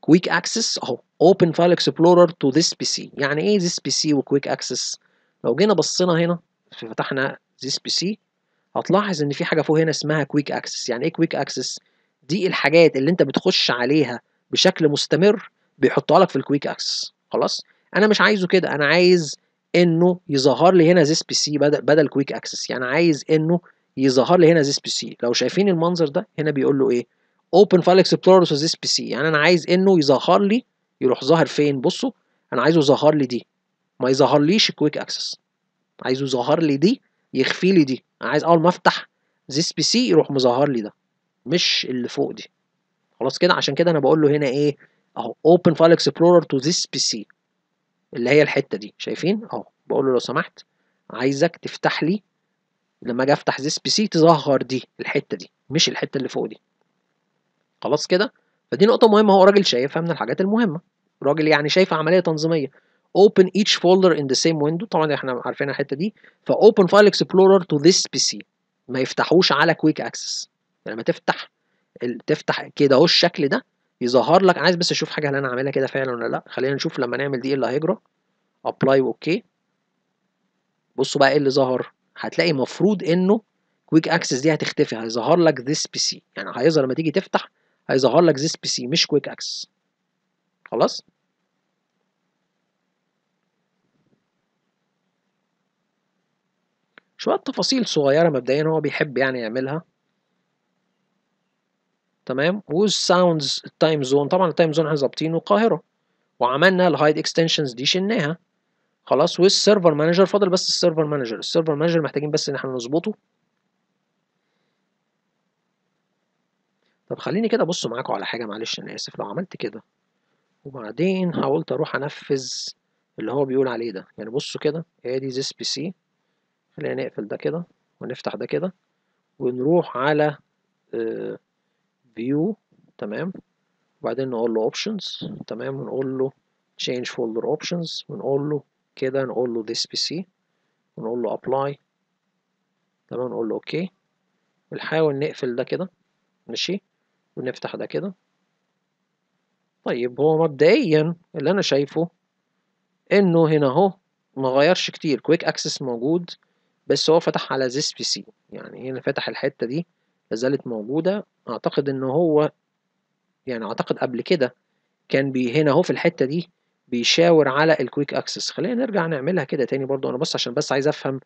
كويك اكسس اهو اوبن فايل اكسبلورر تو ذيس بي سي يعني ايه ذيس بي سي وكويك اكسس لو جينا بصينا هنا فتحنا ذيس بي سي هتلاحظ ان في حاجه فوق هنا اسمها كويك اكسس يعني ايه كويك اكسس دي الحاجات اللي انت بتخش عليها بشكل مستمر بيحطها لك في الكويك اكسس خلاص انا مش عايزه كده انا عايز انه يظهر لي هنا ذيس بي سي بدل بدل كويك اكسس يعني عايز انه يظهر لي هنا ذيس بي سي لو شايفين المنظر ده هنا بيقول له ايه اوبن فايل اكسبلورر تو ذيس بي سي يعني انا عايز انه يظهر لي يروح ظاهر فين بصوا انا عايزه يظهر لي دي ما يظهرليش كويك اكسس عايزه يظهر لي دي يخفي لي دي انا عايز اول ما افتح ذيس بي سي يروح مظهر لي ده مش اللي فوق دي خلاص كده عشان كده انا بقول له هنا ايه اهو اوبن فايل اكسبلورر تو ذيس بي سي اللي هي الحته دي شايفين اهو بقول له لو سمحت عايزك تفتح لي لما اجي افتح ذيس بي سي تظهر دي الحته دي مش الحته اللي فوق دي خلاص كده فدي نقطة مهمة هو راجل شايفها من الحاجات المهمة راجل يعني شايف عملية تنظيمية open each folder in the same window طبعا احنا عارفين الحتة دي ف open file explorer to this PC ما يفتحوش على كويك يعني اكسس لما تفتح تفتح كده اهو الشكل ده يظهر لك عايز بس اشوف حاجة هل انا عاملها كده فعلا ولا لا خلينا نشوف لما نعمل دي ايه اللي هيجرى apply اوكي okay. بصوا بقى ايه اللي ظهر هتلاقي مفروض انه كويك اكسس دي هتختفي هيظهر لك this PC يعني هيظهر لما تيجي تفتح هيظهر لك زيس بي سي مش كويك اكسس خلاص شوية تفاصيل صغيرة مبدئيا هو بيحب يعني يعملها تمام والساوندز التايم زون طبعا التايم زون احنا ظابطينه القاهرة وعملنا الهايد اكستنشنز دي شلناها خلاص والسيرفر مانجر فاضل بس السيرفر مانجر السيرفر مانجر محتاجين بس ان احنا نظبطه طب خليني كده أبص معاكم على حاجة معلش أنا آسف لو عملت كده وبعدين حاولت أروح أنفذ اللي هو بيقول عليه ده يعني بصوا كده ادي زيس بي سي خلينا نقفل ده كده ونفتح ده كده ونروح على آه، فيو تمام وبعدين نقول له اوبشنز تمام ونقول له change folder options ونقول له كده نقول له this PC ونقول له apply تمام نقول له اوكي okay. ونحاول نقفل ده كده ماشي ونفتح ده كده طيب هو مبدئيا اللي انا شايفه انه هنا اهو ما غيرش كتير كويك اكسس موجود بس هو فتح على زيس بي سي يعني هنا فتح الحته دي لازالت موجوده اعتقد ان هو يعني اعتقد قبل كده كان بي هنا اهو في الحته دي بيشاور على الكويك اكسس خلينا نرجع نعملها كده تاني برضو انا بس عشان بس عايز افهم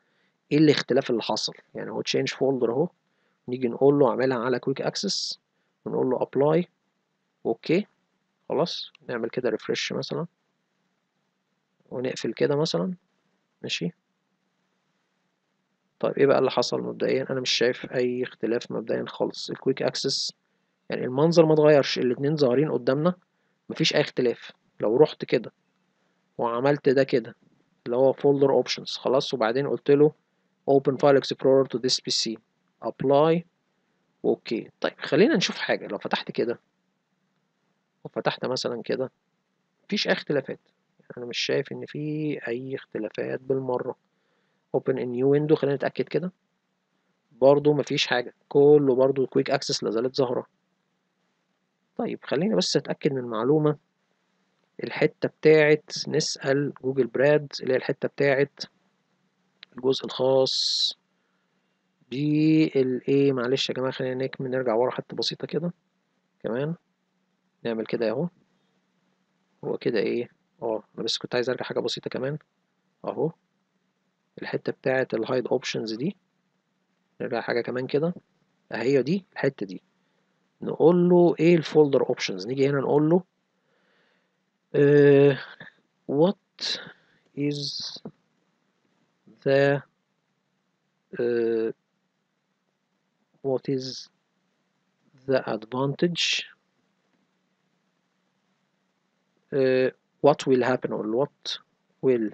ايه الاختلاف اللي حصل يعني هو تشينج فولدر اهو نيجي نقول له اعملها على كويك اكسس ونقول له ابلاي اوكي خلاص نعمل كده ريفرش مثلا ونقفل كده مثلا ماشي طيب ايه بقى اللي حصل مبدئيا انا مش شايف اي اختلاف مبدئيا خالص الكويك اكسس يعني المنظر ما اتغيرش الاثنين ظاهرين قدامنا مفيش اي اختلاف لو رحت كده وعملت ده كده اللي هو فولدر اوبشنز خلاص وبعدين قلت له open file explorer to this pc apply اوكي طيب خلينا نشوف حاجة لو فتحت كده وفتحت مثلا كده مفيش اي اختلافات انا مش شايف ان في اي اختلافات بالمرة open a new window خلينا نتأكد كده برضو مفيش حاجة كله برضو كويك اكسس لازالت ظاهرة طيب خليني بس اتأكد من معلومة الحتة بتاعت نسأل جوجل براد اللي هي الحتة بتاعت الجزء الخاص اي معلش يا جماعة خلينا نرجع ورا حته بسيطة كده كمان نعمل كده اهو هو كده ايه اه انا بس كنت عايز ارجع حاجة بسيطة كمان اهو الحتة بتاعة الهايد اوبشنز دي نرجع حاجة كمان كده اهي دي الحتة دي نقول له ايه الفولدر اوبشنز نيجي هنا نقول له وات از ذا what is the advantage uh, what will happen or what will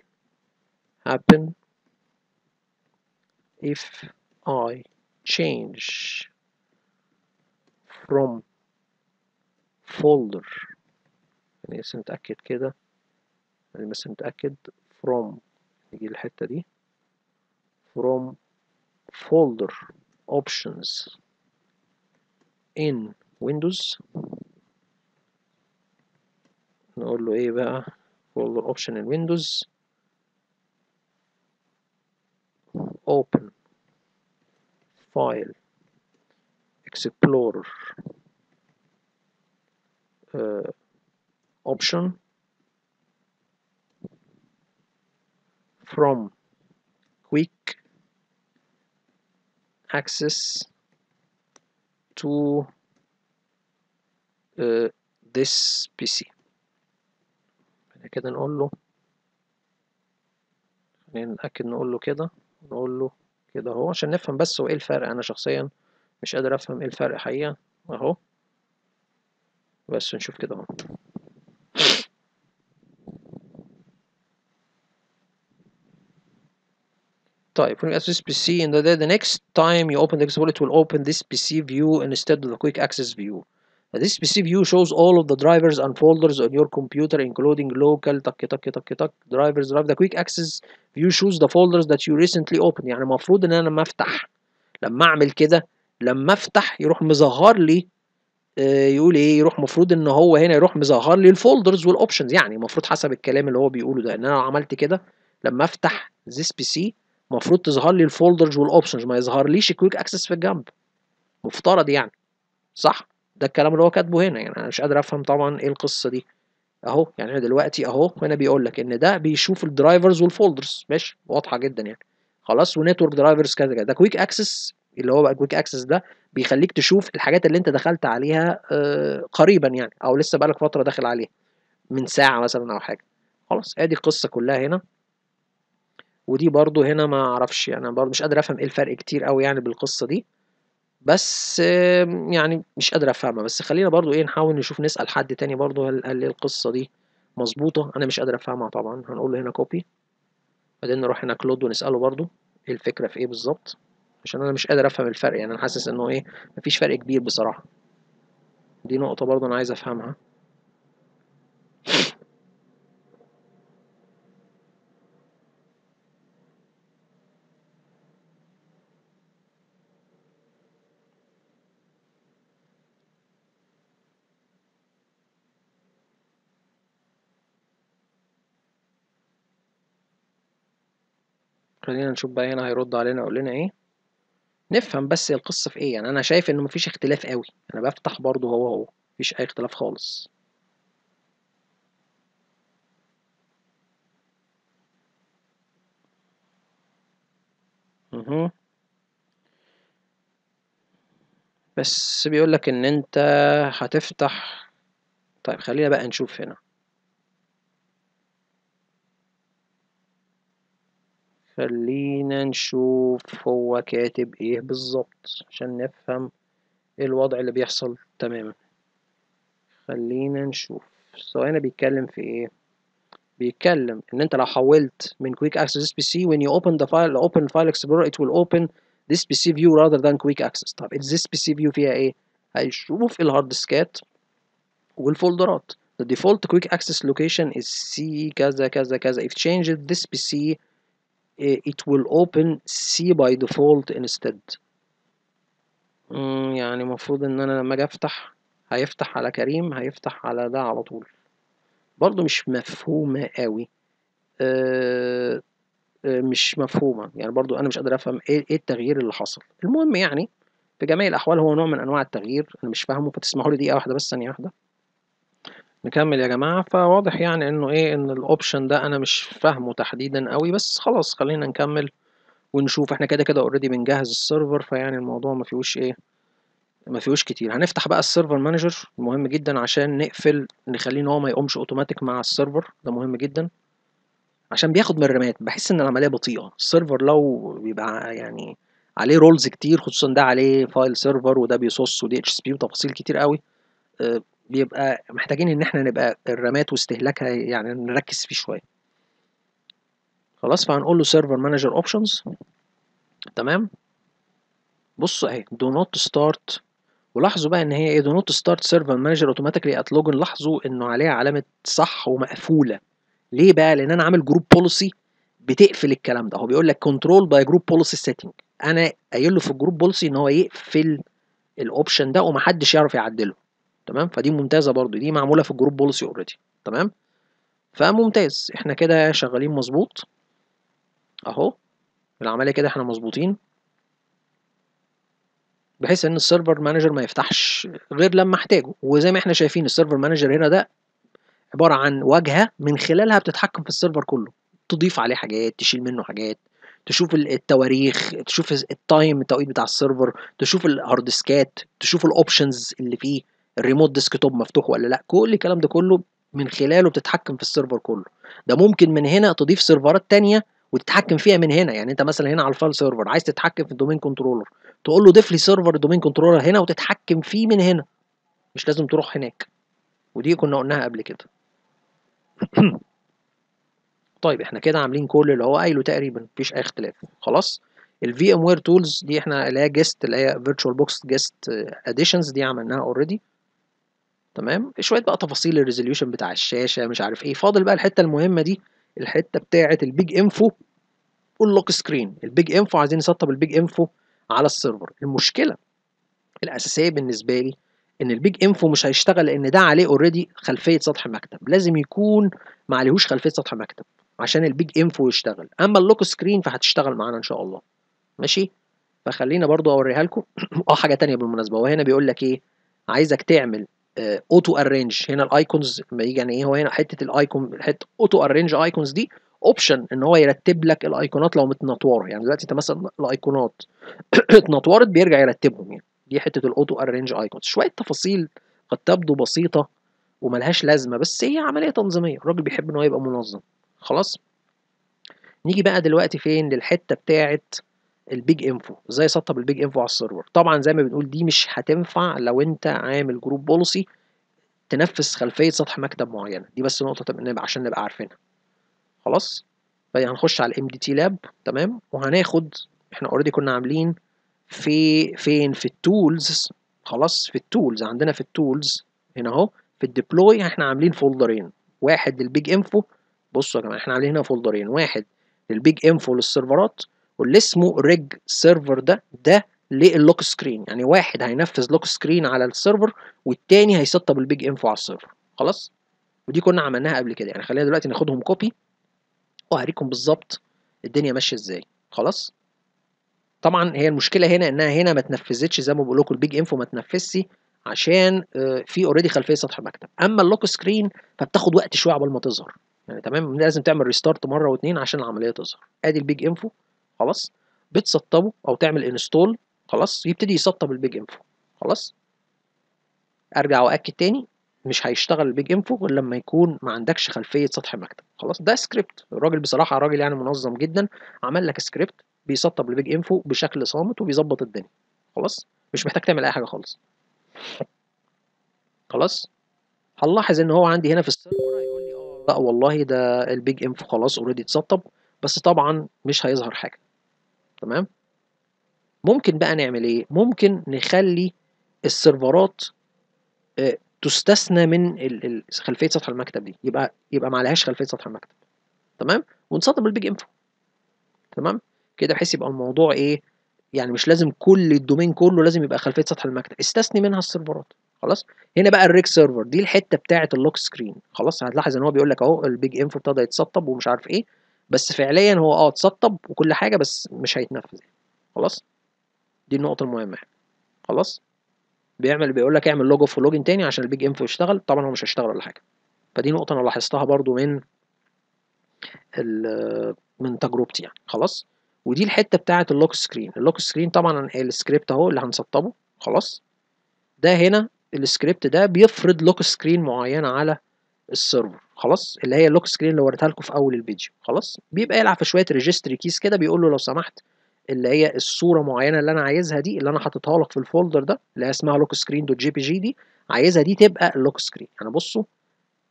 happen if I change from folder from from folder options in Windows. نقول له ايه بقى نقول له اوبشن الويندوز open file explorer uh, option from quick access to uh, this PC كده نقول له نأكد نقول له كده نقول له كده اهو عشان نفهم بس هو ايه الفرق انا شخصيا مش قادر افهم ايه الفرق حقيقة اهو بس نشوف كده اهو طيب you access PC and the, the next time you open the Expo it will open this PC view instead of the quick access view This PC view shows all of the drivers and folders on your computer including local tuck, tuck, tuck, tuck, drivers drive the quick access view shows the folders that you recently opened يعني المفروض ان انا لما افتح لما اعمل كده لما افتح يروح مظهر لي يقول ايه يروح مفروض ان هو هنا يروح مظهر لي الفولدرز والاوبشنز يعني المفروض حسب الكلام اللي هو بيقوله ده ان انا لو عملت كده لما افتح this PC المفروض تظهر لي الفولدرز والاوبشنز ما يظهرليش كويك اكسس في الجنب مفترض يعني صح ده الكلام اللي هو كاتبه هنا يعني انا مش قادر افهم طبعا ايه القصه دي اهو يعني انا دلوقتي اهو هنا بيقول لك ان ده بيشوف الدرايفرز والفولدرز ماشي واضحه جدا يعني خلاص ونتورك درايفرز كذا كذا ده كويك اكسس اللي هو بقى كويك اكسس ده بيخليك تشوف الحاجات اللي انت دخلت عليها آه، قريبا يعني او لسه بقالك فتره داخل عليها من ساعه مثلا او حاجه خلاص ادي القصه كلها هنا ودي برضو هنا ما اعرفش انا برضو مش قادر افهم ايه الفرق كتير قوي يعني بالقصه دي بس يعني مش قادر افهمها بس خلينا برضو ايه نحاول نشوف نسال حد تاني برضو هل, هل القصه دي مظبوطه انا مش قادر افهمها طبعا هنقول له هنا كوبي بعدين نروح هنا كلود ونساله برضو ايه الفكره في ايه بالظبط عشان انا مش قادر افهم الفرق يعني انا حاسس انه ايه مفيش فرق كبير بصراحه دي نقطه برضو انا عايز افهمها خلينا نشوف بقى هنا هيرد علينا يقول لنا ايه نفهم بس القصة في ايه يعني انا شايف انه مفيش اختلاف قوي انا بفتح برضه هو هو مفيش اي اختلاف خالص مهو. بس بيقولك ان انت هتفتح طيب خلينا بقى نشوف هنا خلينا نشوف هو كاتب ايه بالظبط عشان نفهم الوضع اللي بيحصل تماما خلينا نشوف سو هنا بيتكلم في ايه بيتكلم ان انت لو حولت من quick access اس بي سي when you open the file open file explorer it will open this PC view rather than quick access طب this PC view فيها ايه هيشوف الهارد سكات والفولدرات the default quick access location is C كذا كذا كذا if changed this PC إيه، it will open C by default instead يعني المفروض ان انا لما اجي افتح هيفتح على كريم هيفتح على ده على طول برضو مش مفهومة قوي آه، آه، مش مفهومة يعني برضو انا مش قادر افهم إيه،, ايه التغيير اللي حصل المهم يعني في جميع الاحوال هو نوع من انواع التغيير انا مش فاهمه فتسمحوا لي دقيقة واحدة بس ثانية واحدة نكمل يا جماعة فواضح يعني انه ايه ان الاوبشن ده انا مش فاهمه تحديدا قوي بس خلاص خلينا نكمل ونشوف احنا كده كده اوريدي بنجهز السيرفر فيعني الموضوع ما فيهوش ايه ما فيهوش كتير هنفتح بقى السيرفر مانجر مهم جدا عشان نقفل نخليه ان هو ما يقومش اوتوماتيك مع السيرفر ده مهم جدا عشان بياخد من الرامات بحس ان العمليه بطيئه السيرفر لو بيبقى يعني عليه رولز كتير خصوصا ده عليه فايل سيرفر وده بيصص ودي اتش اس بي وتفاصيل كتير قوي آه، بيبقى محتاجين ان احنا نبقى الرامات واستهلاكها يعني نركز فيه شويه خلاص فهنقول له سيرفر مانجر اوبشنز تمام بص اهي دو نوت ستارت ولاحظوا بقى ان هي ايه دو نوت ستارت سيرفر مانجر اوتوماتيكلي ات لوجن لاحظوا انه عليها علامه صح ومقفوله ليه بقى لان انا عامل جروب بوليسي بتقفل الكلام ده هو بيقول لك كنترول باي جروب بوليسي سيتنج انا قايل له في الجروب بوليسي ان هو يقفل الاوبشن ده ومحدش يعرف يعدله تمام فدي ممتازه برضو دي معموله في الجروب بوليسي اوريدي تمام فممتاز احنا كده شغالين مظبوط اهو العمليه كده احنا مظبوطين بحيث ان السيرفر مانجر ما يفتحش غير لما احتاجه وزي ما احنا شايفين السيرفر مانجر هنا ده عباره عن واجهه من خلالها بتتحكم في السيرفر كله تضيف عليه حاجات تشيل منه حاجات تشوف التواريخ تشوف التايم التوقيت بتاع السيرفر تشوف الهارد سكات تشوف الاوبشنز اللي فيه الريموت ديسك توب مفتوح ولا لا كل الكلام ده كله من خلاله بتتحكم في السيرفر كله ده ممكن من هنا تضيف سيرفرات تانية وتتحكم فيها من هنا يعني انت مثلا هنا على الفايل سيرفر عايز تتحكم في الدومين كنترولر تقول له ضيف لي سيرفر الدومين كنترولر هنا وتتحكم فيه من هنا مش لازم تروح هناك ودي كنا قلناها قبل كده (coughs) طيب احنا كده عاملين كل اللي هو قايله تقريبا مفيش اي اختلاف خلاص الفي ام وير تولز دي احنا اللي هي جيست اللي هي فيرتشوال بوكس جيست اديشنز دي عملناها اوريدي تمام شويه بقى تفاصيل الريزوليوشن بتاع الشاشه مش عارف ايه فاضل بقى الحته المهمه دي الحته بتاعه البيج انفو واللوك سكرين البيج انفو عايزين نسطب البيج انفو على السيرفر المشكله الاساسيه بالنسبه لي ان البيج انفو مش هيشتغل لان ده عليه اوريدي خلفيه سطح مكتب لازم يكون ما عليهوش خلفيه سطح مكتب عشان البيج انفو يشتغل اما اللوك سكرين فهتشتغل معانا ان شاء الله ماشي فخلينا برضو اوريها لكم (clears throat) اه حاجه ثانيه بالمناسبه وهنا بيقول لك ايه عايزك تعمل اوتو آه، ارينج هنا الايكونز يعني ايه هو هنا حته الايكون حته اوتو ارينج ايكونز دي اوبشن ان هو يرتب لك الايقونات لو متنطوره يعني دلوقتي انت مثلا الايقونات (coughs) اتنطورت بيرجع يرتبهم يعني دي حته الاوتو ارينج ايكونز شويه تفاصيل قد تبدو بسيطه وملهاش لازمه بس هي عمليه تنظيميه الراجل بيحب ان هو يبقى منظم خلاص نيجي بقى دلوقتي فين للحته بتاعه البيج انفو ازاي اسطب البيج انفو على السيرفر طبعا زي ما بنقول دي مش هتنفع لو انت عامل جروب بوليسي تنفذ خلفيه سطح مكتب معينه دي بس نقطه نبقى عشان نبقى عارفينها خلاص طيب هنخش على الام دي تي لاب تمام وهناخد احنا اوريدي كنا عاملين في فين في التولز خلاص في التولز عندنا في التولز هنا اهو في الديبلوي احنا عاملين فولدرين واحد للبيج انفو بصوا يا جماعه احنا عاملين هنا فولدرين واحد للبيج انفو للسيرفرات واللي اسمه ريج سيرفر ده ده للوك سكرين يعني واحد هينفذ لوك سكرين على السيرفر والتاني هيسطب البيج انفو على السيرفر خلاص ودي كنا عملناها قبل كده يعني خلينا دلوقتي ناخدهم كوبي وهوريكم بالظبط الدنيا ماشيه ازاي خلاص طبعا هي المشكله هنا انها هنا ما اتنفذتش زي ما بقول لكم البيج انفو ما اتنفذش عشان آه، في اوريدي خلفيه سطح المكتب اما اللوك سكرين فبتاخد وقت شويه قبل ما تظهر يعني تمام لازم تعمل ريستارت مره واثنين عشان العمليه تظهر ادي البيج انفو خلاص بتسطبه او تعمل انستول خلاص يبتدي يسطب البيج انفو خلاص ارجع واكد تاني مش هيشتغل البيج انفو غير لما يكون ما عندكش خلفيه سطح المكتب خلاص ده سكريبت الراجل بصراحه راجل يعني منظم جدا عمل لك سكريبت بيسطب البيج انفو بشكل صامت وبيظبط الدنيا خلاص مش محتاج تعمل اي حاجه خالص خلاص هنلاحظ ان هو عندي هنا في السيرفر هيقول لي اه لا والله ده البيج انفو خلاص اوريدي اتسطب بس طبعا مش هيظهر حاجه تمام ممكن بقى نعمل ايه ممكن نخلي السيرفرات آه، تستثنى من خلفيه سطح المكتب دي يبقى يبقى ما عليهاش خلفيه سطح المكتب تمام ونصطب بالبيج انفو تمام كده بحيث يبقى الموضوع ايه يعني مش لازم كل الدومين كله لازم يبقى خلفيه سطح المكتب استثني منها السيرفرات خلاص هنا بقى الريك سيرفر دي الحته بتاعه اللوك سكرين خلاص هتلاحظ ان هو بيقول لك اهو البيج انفو ابتدى يتسطب ومش عارف ايه بس فعليا هو اه اتسطب وكل حاجه بس مش هيتنفذ خلاص دي النقطه المهمه خلاص بيعمل بيقول لك اعمل لوج اوف ولوجن تاني عشان البيج انفو يشتغل طبعا هو مش هيشتغل ولا حاجه فدي نقطه انا لاحظتها برضو من من تجربتي يعني خلاص ودي الحته بتاعه اللوك سكرين اللوك سكرين طبعا السكريبت اهو اللي هنسطبه خلاص ده هنا السكريبت ده بيفرض لوك سكرين معينه على السيرفر خلاص اللي هي اللوك سكرين اللي وريتها لكم في اول الفيديو خلاص بيبقى يلعب في شويه ريجستري كيس كده بيقول له لو سمحت اللي هي الصوره معينه اللي انا عايزها دي اللي انا حاططها لك في الفولدر ده اللي هي اسمها لوك سكرين دوت جي بي جي دي عايزها دي تبقى اللوك سكرين انا بصوا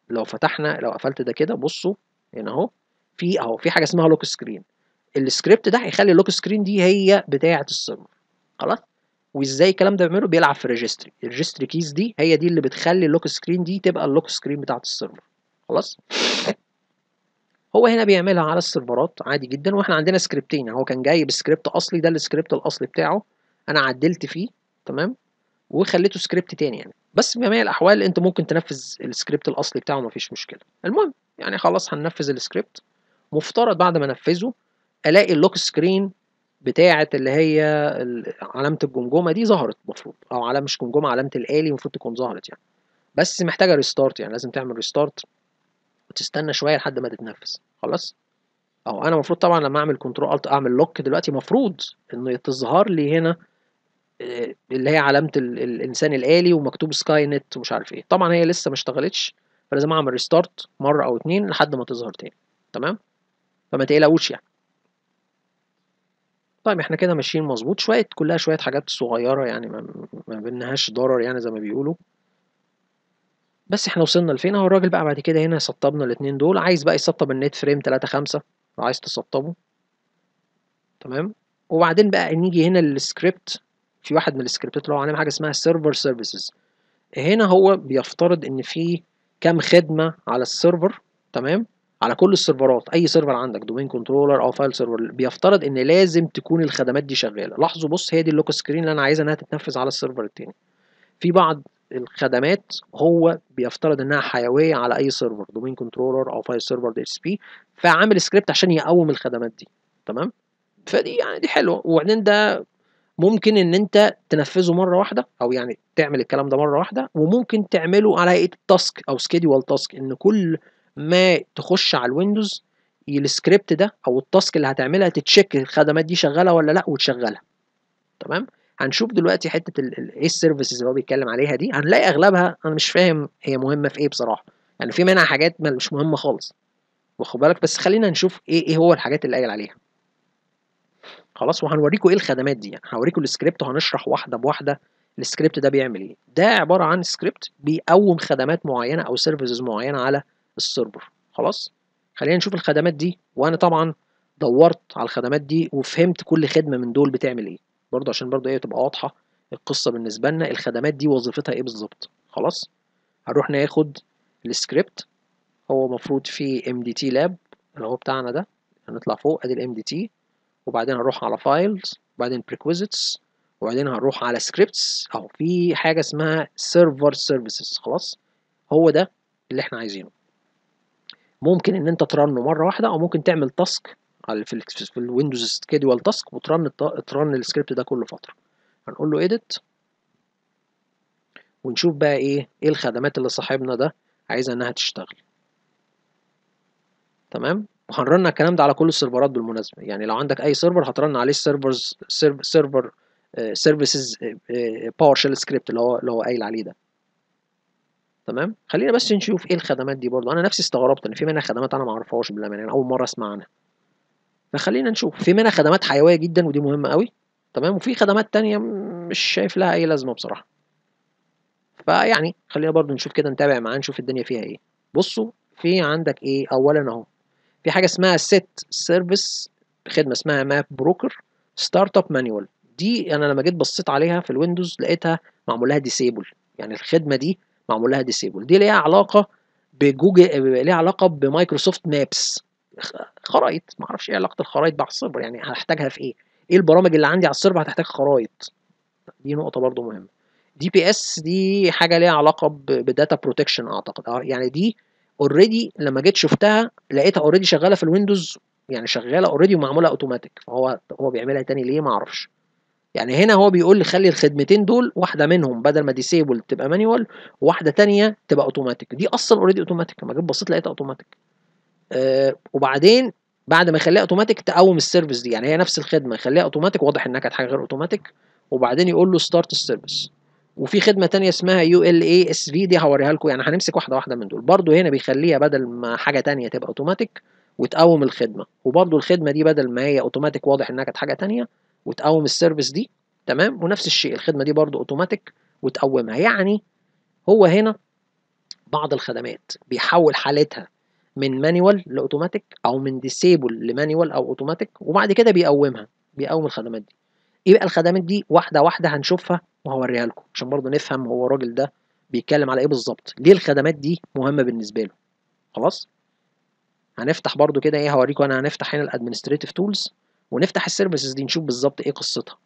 لو فتحنا لو قفلت ده كده بصوا هنا اهو في اهو في حاجه اسمها لوك سكرين السكريبت ده هيخلي اللوك سكرين دي هي بتاعه السيرفر خلاص وازاي الكلام ده بيعمله بيلعب في ريجستري الريجستري كيز دي هي دي اللي بتخلي اللوك سكرين دي تبقى اللوك سكرين بتاعه السيرفر خلاص هو هنا بيعملها على السيرفرات عادي جدا واحنا عندنا سكريبتين يعني هو كان جايب سكريبت اصلي ده السكريبت الاصلي بتاعه انا عدلت فيه تمام وخليته سكريبت تاني يعني بس بجميع الاحوال انت ممكن تنفذ السكريبت الاصلي بتاعه مفيش مشكله المهم يعني خلاص هننفذ السكريبت مفترض بعد ما انفذه الاقي اللوك سكرين بتاعه اللي هي علامه الجمجمه دي ظهرت المفروض او علامه مش جمجمه علامه الالي المفروض تكون ظهرت يعني بس محتاجه ريستارت يعني لازم تعمل ريستارت وتستنى شويه لحد ما تتنفس خلاص او انا المفروض طبعا لما اعمل كنترول الت اعمل لوك دلوقتي المفروض انه تظهر لي هنا آه، اللي هي علامه الانسان الالي ومكتوب سكاي نت ومش عارف ايه طبعا هي لسه ما اشتغلتش فلازم اعمل ريستارت مره او اتنين لحد ما تظهر تاني تمام فما تقلقوش يعني طيب احنا كده ماشيين مظبوط شوية كلها شوية حاجات صغيرة يعني ما بينهاش ضرر يعني زي ما بيقولوا بس احنا وصلنا لفين اهو الراجل بقى بعد كده هنا سطبنا الاتنين دول عايز بقى يسطب النت فريم 3 5 لو عايز تسطبه تمام وبعدين بقى نيجي هنا للسكريبت في واحد من السكريبتات اللي هو عامل حاجه اسمها سيرفر سيرفيسز هنا هو بيفترض ان في كام خدمه على السيرفر تمام على كل السيرفرات اي سيرفر عندك دومين كنترولر او فايل سيرفر بيفترض ان لازم تكون الخدمات دي شغاله لاحظوا بص هي دي اللوك سكرين اللي انا عايزها انها تتنفذ على السيرفر التاني في بعض الخدمات هو بيفترض انها حيويه على اي سيرفر دومين كنترولر او فايل سيرفر دي اس بي فعامل سكريبت عشان يقوم الخدمات دي تمام فدي يعني دي حلوه وبعدين ده ممكن ان انت تنفذه مره واحده او يعني تعمل الكلام ده مره واحده وممكن تعمله على هيئه تاسك او سكيدول تاسك ان كل ما تخش على الويندوز السكريبت ده او التاسك اللي هتعملها تتشيك الخدمات دي شغاله ولا لا وتشغلها تمام هنشوف دلوقتي حته ايه السيرفيسز اللي هو بيتكلم عليها دي هنلاقي اغلبها انا مش فاهم هي مهمه في ايه بصراحه يعني في منها حاجات مش مهمه خالص واخد بالك بس خلينا نشوف ايه ايه هو الحاجات اللي قايل عليها خلاص وهنوريكم ايه الخدمات دي يعني هوريكم السكريبت وهنشرح واحده بواحده السكريبت ده بيعمل ايه ده عباره عن سكريبت بيقوم خدمات معينه او سيرفيسز معينه على السيرفر خلاص خلينا نشوف الخدمات دي وانا طبعا دورت على الخدمات دي وفهمت كل خدمه من دول بتعمل ايه برضو عشان برضو ايه تبقى واضحه القصه بالنسبه لنا الخدمات دي وظيفتها ايه بالظبط خلاص هنروح ناخد السكريبت هو مفروض في ام دي تي لاب اللي هو بتاعنا ده هنطلع فوق ادي الام دي تي وبعدين هنروح على فايلز وبعدين بريكويزيتس وبعدين هنروح على سكريبتس اهو في حاجه اسمها سيرفر سيرفيسز خلاص هو ده اللي احنا عايزينه ممكن ان انت ترنه مره واحده او ممكن تعمل تاسك في الويندوز سكيدول تاسك وترن ترن السكريبت ده كل فتره هنقول له ايديت ونشوف بقى ايه ايه الخدمات اللي صاحبنا ده عايزها انها تشتغل تمام وهنرن الكلام ده على كل السيرفرات بالمناسبه يعني لو عندك اي سيرفر هترن عليه السيرفرز سيرفر سيرفيسز باور شيل سكريبت اللي هو اللي هو قايل عليه ده تمام خلينا بس نشوف ايه الخدمات دي برضو انا نفسي استغربت ان في منها خدمات انا ما اعرفهاش بالامانه يعني اول مره اسمع عنها فخلينا نشوف في منها خدمات حيويه جدا ودي مهمه قوي تمام وفي خدمات تانية مش شايف لها اي لازمه بصراحه فيعني خلينا برضو نشوف كده نتابع معاه نشوف الدنيا فيها ايه بصوا في عندك ايه اولا اهو في حاجه اسمها سيت سيرفيس خدمه اسمها ماب بروكر ستارت اب مانيوال دي انا لما جيت بصيت عليها في الويندوز لقيتها معمول لها ديسيبل يعني الخدمه دي معمول لها ديسيبل دي ليها علاقه بجوجل ليها علاقه بمايكروسوفت مابس خرايط ما اعرفش ايه علاقه الخرايط بالسيرفر يعني هحتاجها في ايه ايه البرامج اللي عندي على السيرفر هتحتاج خرايط دي نقطه برضو مهمه دي بي اس دي حاجه ليها علاقه بداتا بروتكشن اعتقد اه يعني دي اوريدي لما جيت شفتها لقيتها اوريدي شغاله في الويندوز يعني شغاله اوريدي ومعموله اوتوماتيك فهو هو بيعملها تاني ليه ما اعرفش يعني هنا هو بيقول لي خلي الخدمتين دول واحده منهم بدل ما ديسيبل تبقى مانيوال وواحده ثانيه تبقى اوتوماتيك دي اصلا اوريدي اوتوماتيك لما جيت بصيت لقيتها اوتوماتيك آه وبعدين بعد ما يخليها اوتوماتيك تقوم السيرفيس دي يعني هي نفس الخدمه يخليها اوتوماتيك واضح انها كانت حاجه غير اوتوماتيك وبعدين يقول له ستارت السيرفيس وفي خدمه تانية اسمها يو ال اي اس في دي هوريها لكم يعني هنمسك واحده واحده من دول برضو هنا بيخليها بدل ما حاجه تانية تبقى اوتوماتيك وتقوم الخدمه وبرضو الخدمه دي بدل ما هي اوتوماتيك واضح انها كانت حاجه ثانيه وتقوم السيرفيس دي تمام ونفس الشيء الخدمه دي برضو اوتوماتيك وتقومها يعني هو هنا بعض الخدمات بيحول حالتها من مانيوال لاوتوماتيك او من ديسيبل لمانيوال او اوتوماتيك وبعد كده بيقومها بيقوم الخدمات دي يبقى الخدمات دي واحده واحده هنشوفها وهوريها لكم عشان برضو نفهم هو الراجل ده بيتكلم على ايه بالظبط ليه الخدمات دي مهمه بالنسبه له خلاص هنفتح برضو كده ايه هوريكم انا هنفتح هنا الادمنستريتيف تولز ونفتح السيرفيسز دي نشوف بالظبط ايه قصتها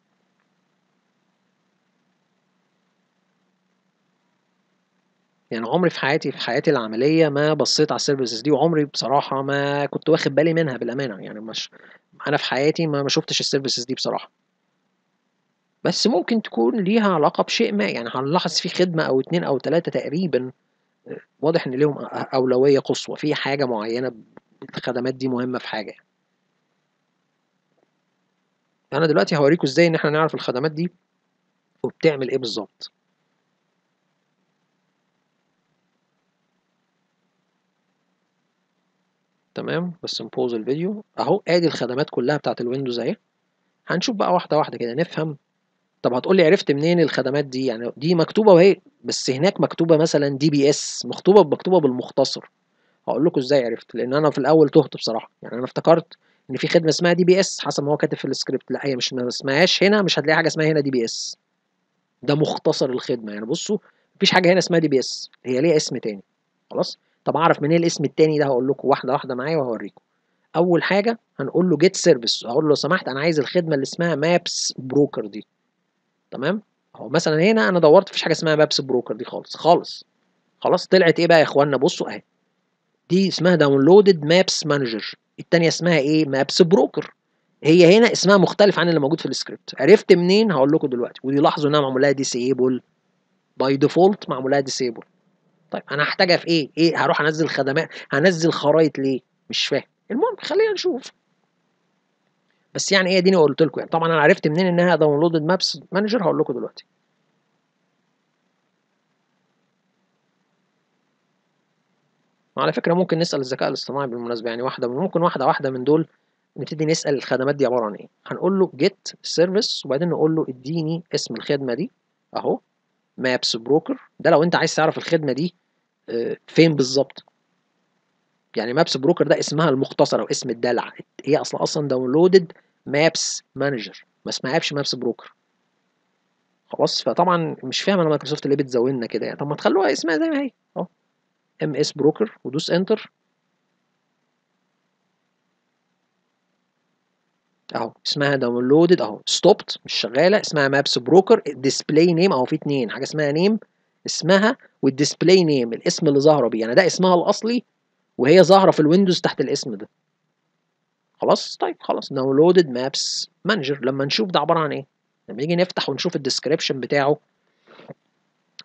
يعني عمري في حياتي في حياتي العمليه ما بصيت على السيرفيسز دي وعمري بصراحه ما كنت واخد بالي منها بالامانه يعني مش انا في حياتي ما شفتش السيرفيسز دي بصراحه بس ممكن تكون ليها علاقه بشيء ما يعني هنلاحظ في خدمه او اتنين او تلاته تقريبا واضح ان ليهم اولويه قصوى في حاجه معينه الخدمات دي مهمه في حاجه يعني. انا دلوقتي هوريكم ازاي ان احنا نعرف الخدمات دي وبتعمل ايه بالظبط تمام بس نبوظ الفيديو اهو ادي الخدمات كلها بتاعت الويندوز اهي هنشوف بقى واحده واحده كده نفهم طب هتقول لي عرفت منين الخدمات دي يعني دي مكتوبه وهي بس هناك مكتوبه مثلا دي بي اس مكتوبه مكتوبه بالمختصر هقول لكم ازاي عرفت لان انا في الاول تهت بصراحه يعني انا افتكرت ان في خدمه اسمها دي بي اس حسب ما هو كاتب في السكريبت لا هي مش ما اسمهاش هنا مش هتلاقي حاجه اسمها هنا دي بي اس ده مختصر الخدمه يعني بصوا مفيش حاجه هنا اسمها دي بي اس هي ليها اسم تاني خلاص طب اعرف منين الاسم التاني ده هقول لكم واحده واحده معايا وهوريكم اول حاجه هنقول له جيت سيرفيس هقول له لو سمحت انا عايز الخدمه اللي اسمها مابس بروكر دي تمام اهو مثلا هنا انا دورت مفيش حاجه اسمها مابس بروكر دي خالص خالص خلاص طلعت ايه بقى يا اخوانا بصوا اهي دي اسمها داونلودد مابس مانجر التانية اسمها ايه مابس بروكر هي هنا اسمها مختلف عن اللي موجود في السكريبت عرفت منين هقول لكم دلوقتي ودي لاحظوا انها معمول لها ديسيبل باي ديفولت معمول لها ديسيبل طيب انا هحتاجها في ايه ايه هروح انزل خدمات هنزل خرايط ليه مش فاهم المهم خلينا نشوف بس يعني ايه اديني قلت لكم يعني طبعا انا عرفت منين انها داونلودد مابس مانجر هقول لكم دلوقتي على فكرة ممكن نسأل الذكاء الاصطناعي بالمناسبة يعني واحدة ممكن واحدة واحدة من دول نبتدي نسأل الخدمات دي عبارة عن إيه هنقول له جيت سيرفيس وبعدين نقول له اديني اسم الخدمة دي أهو مابس بروكر ده لو أنت عايز تعرف الخدمة دي آه، فين بالظبط يعني مابس بروكر ده اسمها المختصر او اسم الدلع هي اصلا اصلا داونلودد مابس مانجر ما اسمهاش مابس بروكر خلاص فطبعا مش فاهم انا مايكروسوفت ليه بتزودنا كده يعني طب ما تخلوها اسمها زي ما هي اهو ام اس بروكر ودوس انتر اهو اسمها داونلودد اهو ستوبت مش شغاله اسمها مابس بروكر الديسبلاي نيم اهو في اتنين حاجه اسمها نيم اسمها والديسبلاي نيم الاسم اللي ظاهره بيه يعني ده اسمها الاصلي وهي ظاهره في الويندوز تحت الاسم ده خلاص طيب خلاص داونلودد مابس مانجر لما نشوف ده عباره عن ايه لما نيجي نفتح ونشوف الديسكريبشن بتاعه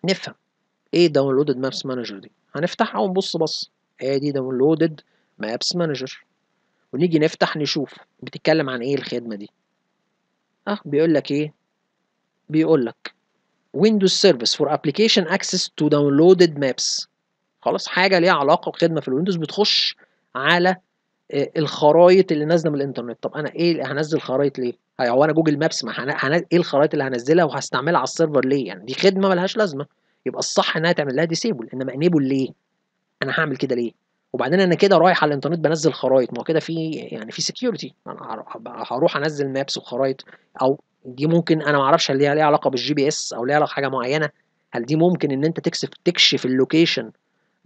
نفهم ايه داونلودد مابس مانجر دي هنفتحها ونبص بص هي دي داونلودد مابس مانجر ونيجي نفتح نشوف بتتكلم عن ايه الخدمه دي اه بيقول لك ايه بيقول لك ويندوز سيرفيس فور ابلكيشن اكسس تو داونلودد مابس خلاص حاجه ليها علاقه بخدمه في الويندوز بتخش على آه، الخرايط اللي نازله من الانترنت طب انا ايه هنزل خرايط ليه هو انا جوجل مابس ما هن... هن... ايه الخرايط اللي هنزلها وهستعملها على السيرفر ليه يعني دي خدمه ملهاش لازمه يبقى الصح انها تعمل لها ديسيبل انما انيبل ليه انا هعمل كده ليه وبعدين انا كده رايح على الانترنت بنزل خرايط ما هو كده في يعني في سكيورتي انا هروح انزل مابس وخرايط او دي ممكن انا ما اعرفش هل ليها علاقه بالجي بي اس او ليها علاقه حاجه معينه هل دي ممكن ان انت تكشف تكشف اللوكيشن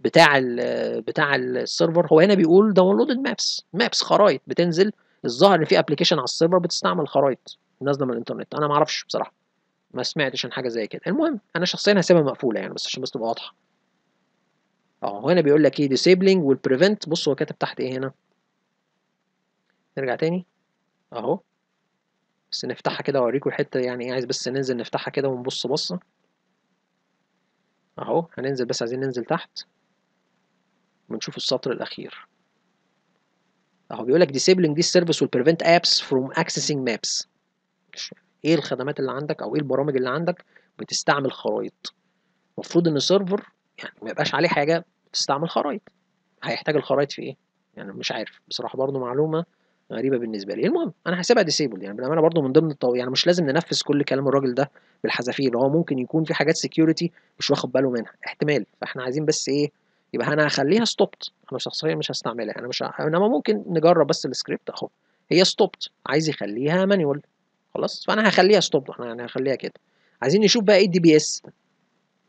بتاع الـ بتاع السيرفر هو هنا بيقول داونلودد مابس مابس خرايط بتنزل الظاهر ان في ابلكيشن على السيرفر بتستعمل خرايط نازله من الانترنت انا ما اعرفش بصراحه ما سمعتش عن حاجه زي كده المهم انا شخصيا هسيبها مقفوله يعني بس عشان بس تبقى واضحه اه هنا بيقول لك ايه ديسيبلينج والبريفنت بص هو كاتب تحت ايه هنا نرجع تاني اهو بس نفتحها كده واوريكم الحته يعني ايه عايز بس ننزل نفتحها كده ونبص بصه اهو هننزل بس عايزين ننزل تحت ونشوف السطر الاخير اهو بيقول لك disabling دي service will prevent apps from accessing maps ايه الخدمات اللي عندك او ايه البرامج اللي عندك بتستعمل خرايط المفروض ان سيرفر يعني ما يبقاش عليه حاجه بتستعمل خرايط هيحتاج الخرايط في ايه يعني مش عارف بصراحه برضو معلومه غريبه بالنسبه لي المهم انا هسيبها ديسيبل يعني بالامانه برضو من ضمن الطو... يعني مش لازم ننفذ كل كلام الراجل ده بالحذافير اللي هو ممكن يكون في حاجات سكيورتي مش واخد باله منها احتمال فاحنا عايزين بس ايه يبقى انا هخليها ستوبت انا شخصيا مش هستعملها انا مش انما ممكن نجرب بس السكريبت اهو هي ستوبت عايز يخليها مانيوال خلاص فانا هخليها ستوب احنا يعني هخليها كده عايزين نشوف بقى ايه الدي بي اس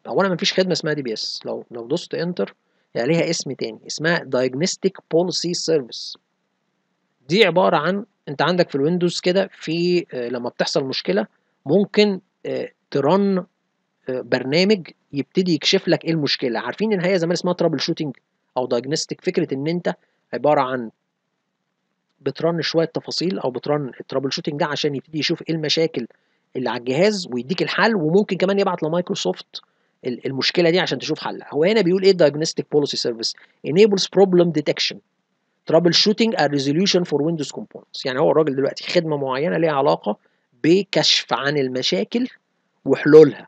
اولا مفيش خدمه اسمها دي بي اس لو لو دوست انتر هي ليها اسم تاني اسمها دايجنستيك بوليسي سيرفيس دي عباره عن انت عندك في الويندوز كده في آه، لما بتحصل مشكله ممكن آه، ترن آه، برنامج يبتدي يكشف لك ايه المشكله عارفين ان هي زمان اسمها ترابل شوتنج او دايجنستيك فكره ان انت عباره عن بترن شويه تفاصيل او بترن الترابل شوتنج ده عشان يبتدي يشوف ايه المشاكل اللي على الجهاز ويديك الحل وممكن كمان يبعت لمايكروسوفت المشكله دي عشان تشوف حلها هو هنا بيقول ايه بوليسي سيرفيس انيبلز بروبلم ديتكشن ترابل شوتنج a ريزوليوشن فور ويندوز كومبوننتس يعني هو الراجل دلوقتي خدمه معينه ليها علاقه بكشف عن المشاكل وحلولها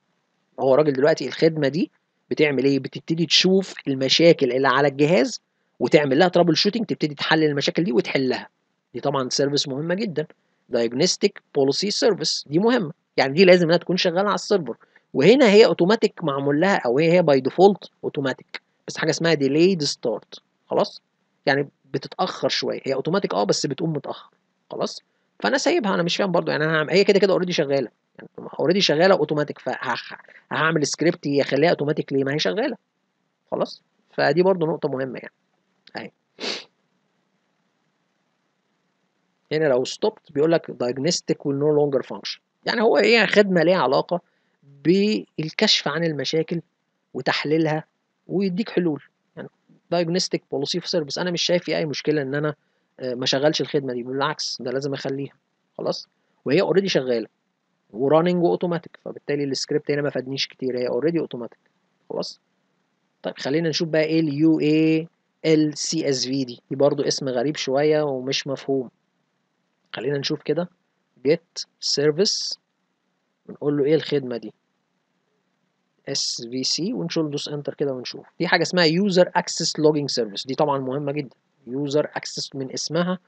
هو الراجل دلوقتي الخدمه دي بتعمل ايه بتبتدي تشوف المشاكل اللي على الجهاز وتعمل لها ترابل شوتنج تبتدي تحلل المشاكل دي وتحلها دي طبعا سيرفيس مهمه جدا دايجنوستيك بوليسي سيرفيس دي مهمه يعني دي لازم انها تكون شغاله على السيرفر وهنا هي اوتوماتيك معمول لها او هي هي باي ديفولت اوتوماتيك بس حاجه اسمها ديليد ستارت خلاص يعني بتتاخر شويه هي اوتوماتيك اه بس بتقوم متاخر خلاص فانا سايبها انا مش فاهم برضو يعني انا هي كده كده اوريدي شغاله يعني اوريدي شغاله اوتوماتيك فهعمل سكريبت يخليها اوتوماتيك ليه ما هي شغاله خلاص فدي برضو نقطه مهمه يعني اهي هنا يعني لو ستوبت بيقول لك دايجنستيك will لونجر فانكشن يعني هو ايه يعني خدمه ليها علاقه بالكشف عن المشاكل وتحليلها ويديك حلول يعني دايجنستيك policy for service انا مش شايف في اي مشكله ان انا آه، ما شغلش الخدمه دي بالعكس ده لازم اخليها خلاص وهي اوريدي شغاله وراننج اوتوماتيك فبالتالي السكريبت هنا ما فادنيش كتير هي اوريدي اوتوماتيك خلاص طيب خلينا نشوف بقى ايه اليو اي ال سي اس في دي دي برضو اسم غريب شويه ومش مفهوم خلينا نشوف كده get service ونقول له ايه الخدمة دي svc ونشوف دوس انتر كده ونشوف في حاجة اسمها user access logging service دي طبعا مهمة جدا user access من اسمها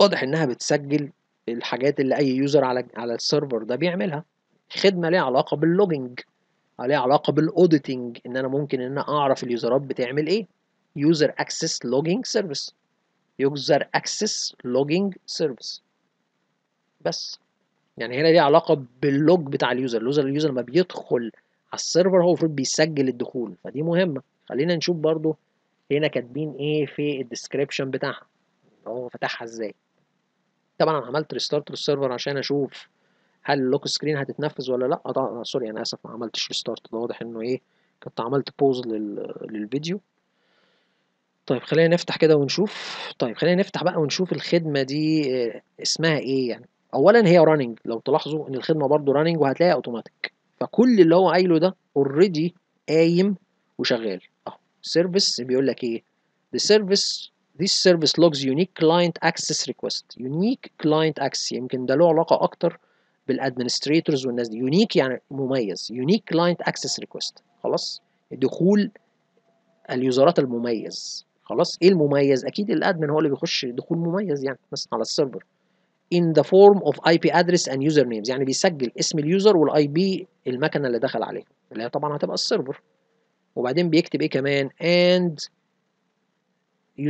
واضح انها بتسجل الحاجات اللي اي يوزر على على السيرفر ده بيعملها خدمه ليها علاقه باللوجينج ليها علاقه بالاوديتنج ان انا ممكن ان انا اعرف اليوزرات بتعمل ايه user access logging service يوزر اكسس لوجينج سيرفيس بس يعني هنا دي علاقه باللوج بتاع اليوزر اليوزر اليوزر لما بيدخل على السيرفر هو المفروض بيسجل الدخول فدي مهمه خلينا نشوف برضو هنا كاتبين ايه في الديسكريبشن بتاعها هو فتحها ازاي طبعا انا عملت ريستارت للسيرفر عشان اشوف هل اللوك سكرين هتتنفذ ولا لا سوري انا اسف ما عملتش ريستارت ده واضح انه ايه كنت عملت بوز لل... للفيديو طيب خلينا نفتح كده ونشوف طيب خلينا نفتح بقى ونشوف الخدمة دي آه، اسمها ايه يعني اولا هي راننج لو تلاحظوا ان الخدمة برضو راننج وهتلاقيها اوتوماتيك فكل اللي هو قايله ده اوريدي قايم وشغال اهو سيرفيس بيقول لك ايه the service this service logs unique client access request unique client access يمكن ده له علاقة اكتر بالadministrators والناس دي يونيك يعني مميز يونيك كلاينت اكسس ريكوست خلاص دخول اليوزرات المميز خلاص ايه المميز اكيد الادمن هو اللي بيخش دخول مميز يعني مثلا على السيرفر in the form of IP address and user names يعني بيسجل اسم اليوزر والاي بي المكنه اللي دخل عليها اللي هي طبعا هتبقى السيرفر وبعدين بيكتب ايه كمان and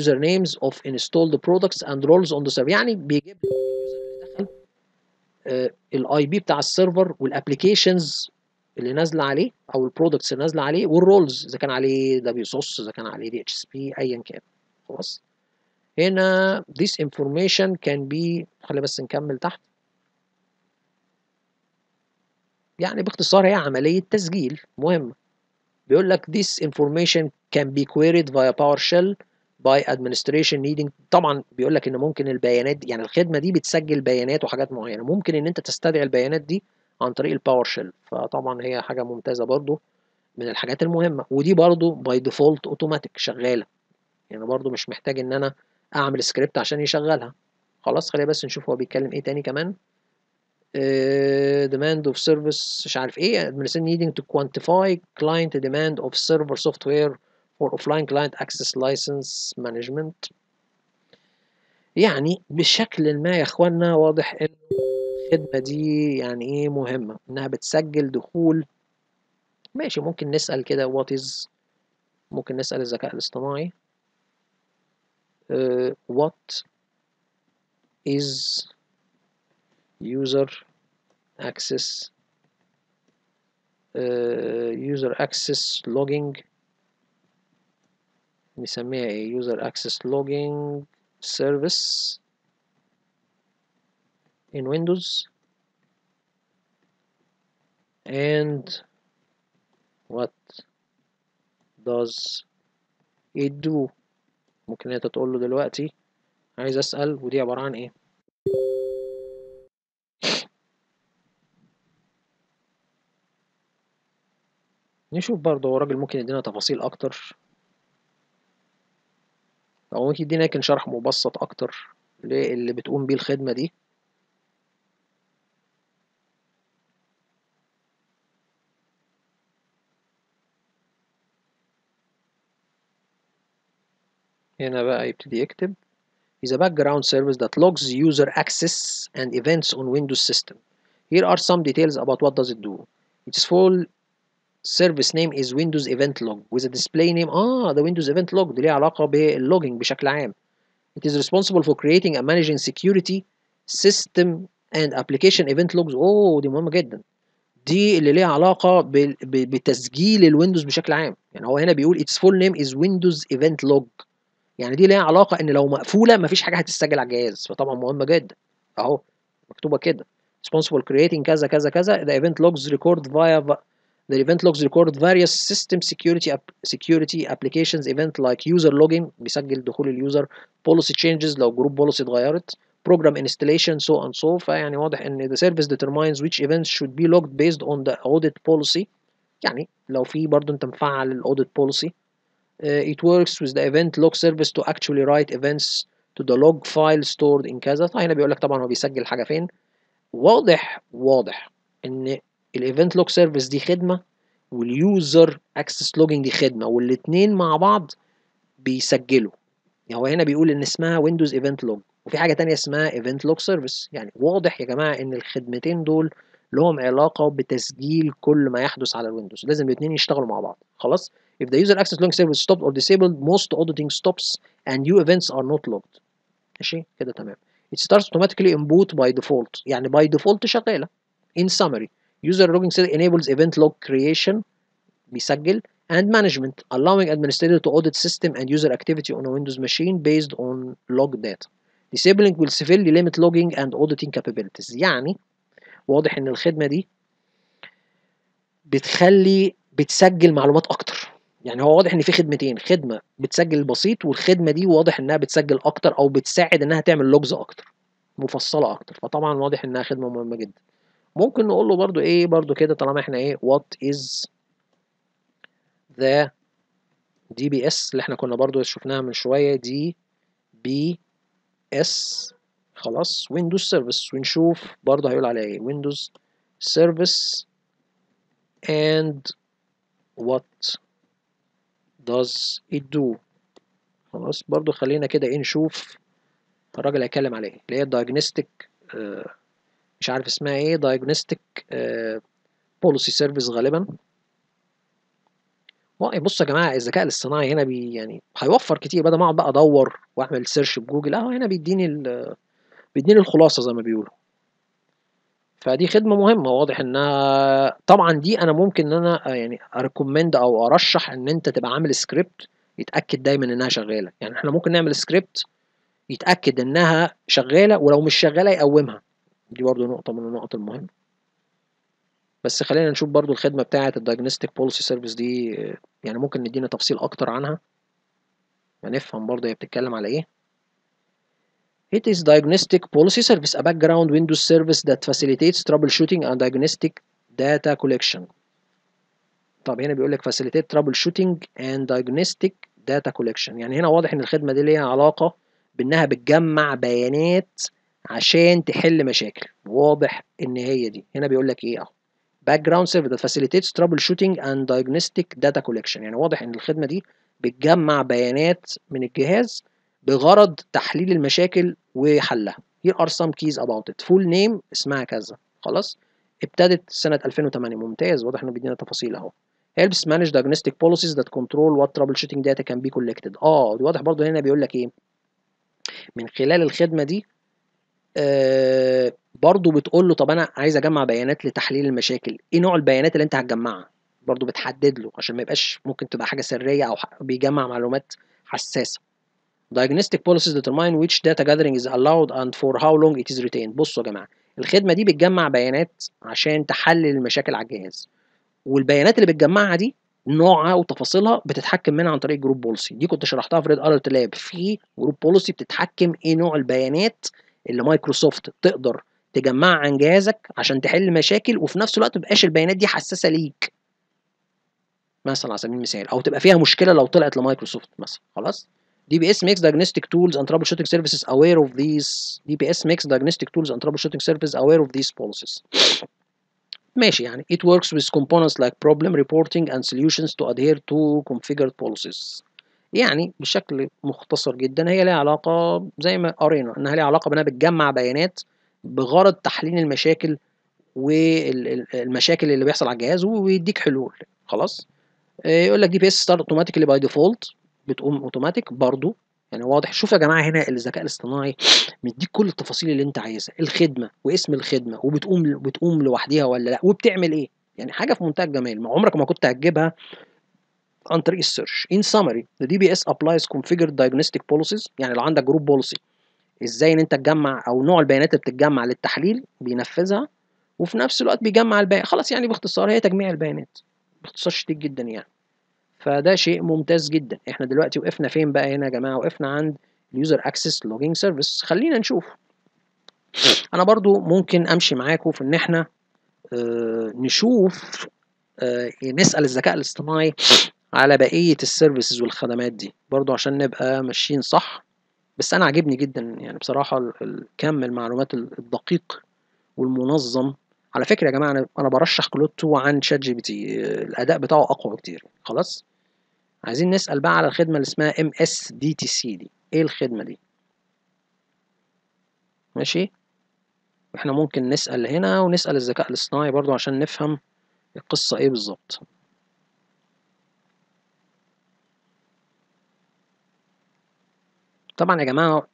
user names of installed products and roles on the server يعني بيجيب الاي بي آه، بتاع السيرفر والابلكيشنز اللي نازله عليه او البرودكتس اللي نازله عليه والرولز اذا كان عليه دبليو سوس اذا كان عليه دي اتش اس بي ايا كان خلاص هنا this information can be خلينا بس نكمل تحت يعني باختصار هي عملية تسجيل مهمة بيقول لك this information can be queried via PowerShell by administration needing طبعا بيقول لك ان ممكن البيانات دي يعني الخدمة دي بتسجل بيانات وحاجات معينة ممكن ان انت تستدعي البيانات دي عن طريق الباور شيل فطبعا هي حاجه ممتازه برضو من الحاجات المهمه ودي برضو باي ديفولت اوتوماتيك شغاله يعني برضو مش محتاج ان انا اعمل سكريبت عشان يشغلها خلاص خلينا بس نشوف هو بيتكلم ايه تاني كمان آه، demand of service مش عارف ايه administration needing to quantify client demand of server software for offline client access license management يعني بشكل ما يا اخوانا واضح انه الخدمة دي يعني ايه مهمة انها بتسجل دخول ماشي ممكن نسأل كده وات از ممكن نسأل الذكاء الاصطناعي وات از يوزر اكسس يوزر اكسس لوجينج نسميها ايه يوزر اكسس لوجينج سيرفيس in Windows and what does it do ممكن انت تقول له دلوقتي عايز اسال ودي عباره عن ايه نشوف برضه هو الراجل ممكن يدينا تفاصيل اكتر او ممكن يدينا يمكن شرح مبسط اكتر للي بتقوم بيه الخدمه دي هنا بقى يبتدي يكتب is a background service that logs user access and events on Windows system. Here are some details about what does it do. Its full service name is Windows Event Log with a display name Ah, the Windows Event Log دي ليها علاقة باللوجينج بشكل عام. It is responsible for creating and managing security system and application event logs اوه oh, دي مهمة جدا. دي اللي ليها علاقة بتسجيل الويندوز بشكل عام يعني هو هنا بيقول its full name is Windows Event Log يعني دي ليها علاقه ان لو مقفوله مفيش حاجه هتتسجل على الجهاز فطبعا مهمه جدا اهو مكتوبه كده responsible creating كذا كذا كذا the event logs record via the event logs record various system security security applications event like user login بيسجل دخول اليوزر policy changes لو جروب بوليسي اتغيرت program installation so and so فيعني واضح ان the service determines which events should be logged based on the audit policy يعني لو في برضه انت مفعل الاوديت بوليسي Uh, it works with the event log service to actually write events to the log file stored in كذا طيب، هنا بيقول لك طبعا هو بيسجل حاجه فين واضح واضح ان الايفنت لوج سيرفيس دي خدمه واليوزر اكسس لوجينج دي خدمه والاثنين مع بعض بيسجلوا يعني هو هنا بيقول ان اسمها ويندوز ايفنت لوج وفي حاجه تانية اسمها ايفنت لوج سيرفيس يعني واضح يا جماعه ان الخدمتين دول لهم علاقه بتسجيل كل ما يحدث على الويندوز لازم الاثنين يشتغلوا مع بعض خلاص If the user access logging service is stopped or disabled, most auditing stops and new events are not logged. It starts automatically in boot by default يعني by default شغالة. In summary, user logging service enables event log creation بيسجل and management allowing administrator to audit system and user activity on a Windows machine based on log data. Disabling will severely limit logging and auditing capabilities. يعني واضح ان الخدمة دي بتخلي بتسجل معلومات اكتر يعني هو واضح ان في خدمتين خدمه بتسجل البسيط والخدمه دي واضح انها بتسجل اكتر او بتساعد انها تعمل لوجز اكتر مفصله اكتر فطبعا واضح انها خدمه مهمه جدا ممكن نقول له برضو ايه برضو كده طالما احنا ايه what is the dbs اللي احنا كنا برضو شفناها من شويه دي بي اس خلاص ويندوز سيرفيس ونشوف برضو هيقول عليها ايه ويندوز سيرفيس اند what does it do خلاص برضو خلينا كده ايه نشوف الراجل هيتكلم على ايه اللي هي الدايجنستيك آه، مش عارف اسمها ايه دايجنستيك بوليسي سيرفيس غالبا بصوا يا جماعه الذكاء الاصطناعي هنا بي يعني هيوفر كتير بدل ما اقعد بقى ادور واعمل سيرش بجوجل اهو هنا بيديني بيديني الخلاصه زي ما بيقولوا فدي خدمه مهمه واضح انها طبعا دي انا ممكن ان انا يعني اريكومند او ارشح ان انت تبقى عامل سكريبت يتاكد دايما انها شغاله يعني احنا ممكن نعمل سكريبت يتاكد انها شغاله ولو مش شغاله يقومها دي برضو نقطه من النقط المهمه بس خلينا نشوف برضو الخدمه بتاعه الدايجنوستيك بوليسي سيرفيس دي يعني ممكن ندينا تفصيل اكتر عنها ونفهم يعني برضه هي بتتكلم على ايه It is diagnostic policy service, a background Windows service that facilitates troubleshooting and diagnostic data collection. طب هنا بيقول لك facilitate troubleshooting and diagnostic data collection يعني هنا واضح ان الخدمة دي ليها علاقة بانها بتجمع بيانات عشان تحل مشاكل واضح ان هي دي هنا بيقول لك ايه اهو background service that facilitates troubleshooting and diagnostic data collection يعني واضح ان الخدمة دي بتجمع بيانات من الجهاز بغرض تحليل المشاكل وحلها here are some keys about it full name اسمها كذا خلاص ابتدت سنة 2008 ممتاز واضح انه بيدينا تفاصيل اهو helps manage diagnostic policies that control what troubleshooting data can be collected اه دي واضح برضو هنا بيقول لك ايه من خلال الخدمة دي آه برضو بتقول له طب انا عايز اجمع بيانات لتحليل المشاكل ايه نوع البيانات اللي انت هتجمعها برضو بتحدد له عشان ما يبقاش ممكن تبقى حاجة سرية او بيجمع معلومات حساسة diagnostic policies determine which data gathering is allowed and for how long it is retained بصوا يا جماعه الخدمه دي بتجمع بيانات عشان تحلل المشاكل على الجهاز والبيانات اللي بتجمعها دي نوعها وتفاصيلها بتتحكم منها عن طريق جروب بوليسي دي كنت شرحتها في ريد الرت لاب في جروب بوليسي بتتحكم ايه نوع البيانات اللي مايكروسوفت تقدر تجمعها عن جهازك عشان تحل مشاكل وفي نفس الوقت تبقاش البيانات دي حساسه ليك مثلا على سبيل المثال او تبقى فيها مشكله لو طلعت لمايكروسوفت مثلا خلاص دي بي اس ميكس دايجنستيك تولز اند ترابل شوتنج سيرفيسز اوير اوف ذيس دي بي اس ميكس دايجنستيك تولز اند ترابل شوتنج سيرفيسز اوير اوف ذيس بوليسز ماشي يعني it works with components like problem reporting and solutions to adhere to configured policies يعني بشكل مختصر جدا هي ليها علاقة زي ما قرينا انها ليها علاقة بانها بتجمع بيانات بغرض تحليل المشاكل والمشاكل اللي بيحصل على الجهاز ويديك حلول خلاص آه، يقول لك دي بي اس ستارت اوتوماتيكلي باي ديفولت بتقوم اوتوماتيك برضو يعني واضح شوف يا جماعه هنا الذكاء الاصطناعي مديك كل التفاصيل اللي انت عايزها الخدمه واسم الخدمه وبتقوم بتقوم لوحديها ولا لا وبتعمل ايه يعني حاجه في منتهى الجمال ما عمرك ما كنت هتجيبها عن طريق السيرش ان سمري بي اس ابلايز configured دايجنوستيك بوليسيز يعني لو عندك جروب بوليسي ازاي ان انت تجمع او نوع البيانات اللي بتتجمع للتحليل بينفذها وفي نفس الوقت بيجمع البيانات خلاص يعني باختصار هي تجميع البيانات باختصار شديد جدا يعني فده شيء ممتاز جدا احنا دلوقتي وقفنا فين بقى هنا يا جماعه وقفنا عند اليوزر اكسس لوجينج سيرفيس خلينا نشوف انا برضو ممكن امشي معاكم في ان احنا آه، نشوف آه، إيه، نسال الذكاء الاصطناعي على بقيه السيرفيسز والخدمات دي برضو عشان نبقى ماشيين صح بس انا عاجبني جدا يعني بصراحه كم المعلومات الدقيق والمنظم على فكره يا جماعه انا انا برشح كلود 2 عن شات جي بي تي الاداء بتاعه اقوى بكتير خلاص عايزين نسال بقى على الخدمه اللي اسمها ام اس دي تي سي دي ايه الخدمه دي ماشي احنا ممكن نسال هنا ونسال الذكاء الاصطناعي برضو عشان نفهم القصه ايه بالظبط طبعا يا جماعه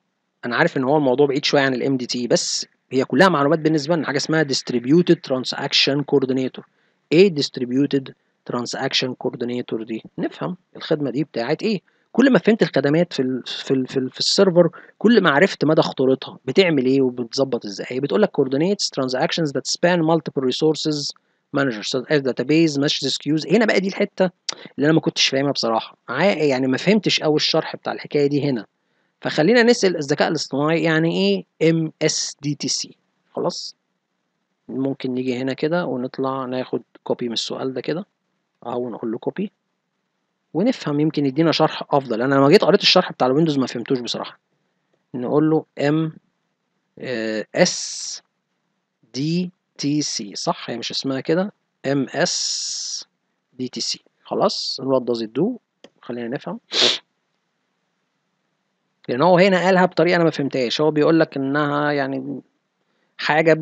انا عارف ان هو الموضوع بعيد شويه عن الام دي تي بس هي كلها معلومات بالنسبه لنا حاجه اسمها ديستريبيوتد ترانزاكشن كوردينيتور ايه ديستريبيوتد ترانزاكشن كوردينيتور دي نفهم الخدمه دي بتاعت ايه كل ما فهمت الخدمات في الـ في الـ في, الـ في السيرفر كل ما عرفت مدى خطورتها بتعمل ايه وبتظبط ازاي هي بتقول لك كوردينيتس ترانزاكشنز ذات سبان مالتيبل ريسورسز مانجر سيرفر داتابيز ماتش ديسكيوز هنا بقى دي الحته اللي انا ما كنتش فاهمها بصراحه يعني ما فهمتش قوي الشرح بتاع الحكايه دي هنا فخلينا نسال الذكاء الاصطناعي يعني ايه ام اس دي تي سي خلاص ممكن نيجي هنا كده ونطلع ناخد كوبي من السؤال ده كده او نقول له كوبي ونفهم يمكن يدينا شرح افضل انا لما جيت قريت الشرح بتاع الويندوز ما فهمتوش بصراحه نقول له ام اس دي تي سي صح هي مش اسمها كده ام اس دي تي سي خلاص الواد ده دو خلينا نفهم لان هو هنا قالها بطريقه انا ما فهمتهاش هو بيقول لك انها يعني حاجه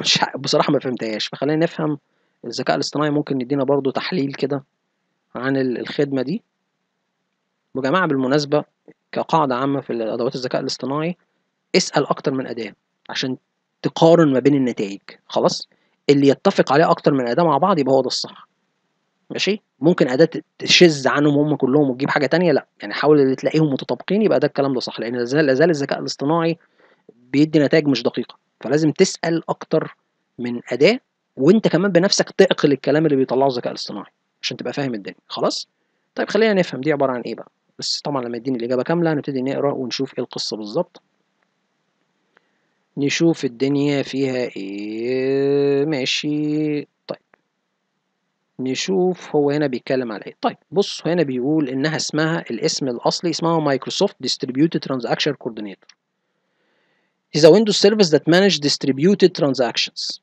مش بصراحه ما فهمتهاش فخلينا نفهم الذكاء الاصطناعي ممكن يدينا برضو تحليل كده عن الخدمه دي وجماعه بالمناسبه كقاعده عامه في ادوات الذكاء الاصطناعي اسال اكتر من اداه عشان تقارن ما بين النتائج خلاص اللي يتفق عليه اكتر من اداه مع بعض يبقى هو ده الصح ماشي ممكن اداه تشذ عنهم هم كلهم وتجيب حاجه تانية لا يعني حاول اللي تلاقيهم متطابقين يبقى ده الكلام ده صح لان لا زال الذكاء الاصطناعي بيدي نتائج مش دقيقه فلازم تسال اكتر من اداه وانت كمان بنفسك تقل الكلام اللي بيطلعه الذكاء الاصطناعي عشان تبقى فاهم الدنيا خلاص طيب خلينا نفهم دي عباره عن ايه بقى بس طبعا لما يديني الاجابه كامله نبتدي نقرا ونشوف ايه القصه بالظبط نشوف الدنيا فيها ايه ماشي نشوف هو هنا بيتكلم على ايه طيب بص هنا بيقول انها اسمها الاسم الاصلي اسمها مايكروسوفت ديستريبيوتد ترانزاكشن كوردينيتور از ا ويندوز سيرفيس ذات مانج distributed transactions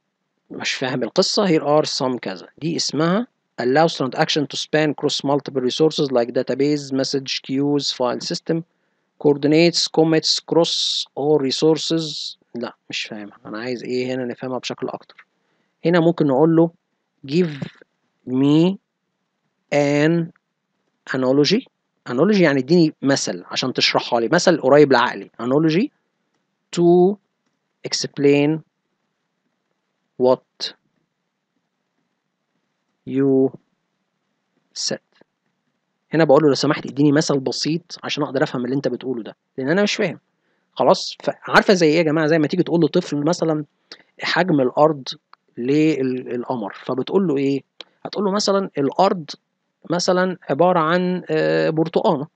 مش فاهم القصة هير ار سام كذا دي اسمها allows transaction to span cross multiple resources like database, message queues, file system, coordinates, commits, cross all resources لا مش فاهمها أنا عايز إيه هنا نفهمها بشكل أكتر هنا ممكن نقول له give me an analogy analogy يعني اديني مثل عشان تشرحها لي مثل قريب لعقلي analogy to explain what you said هنا بقول له لو سمحت اديني مثل بسيط عشان اقدر افهم اللي انت بتقوله ده لان انا مش فاهم خلاص عارفه زي ايه يا جماعه زي ما تيجي تقول لطفل مثلا حجم الارض للقمر فبتقول له ايه هتقول له مثلا الارض مثلا عباره عن آه، برتقانه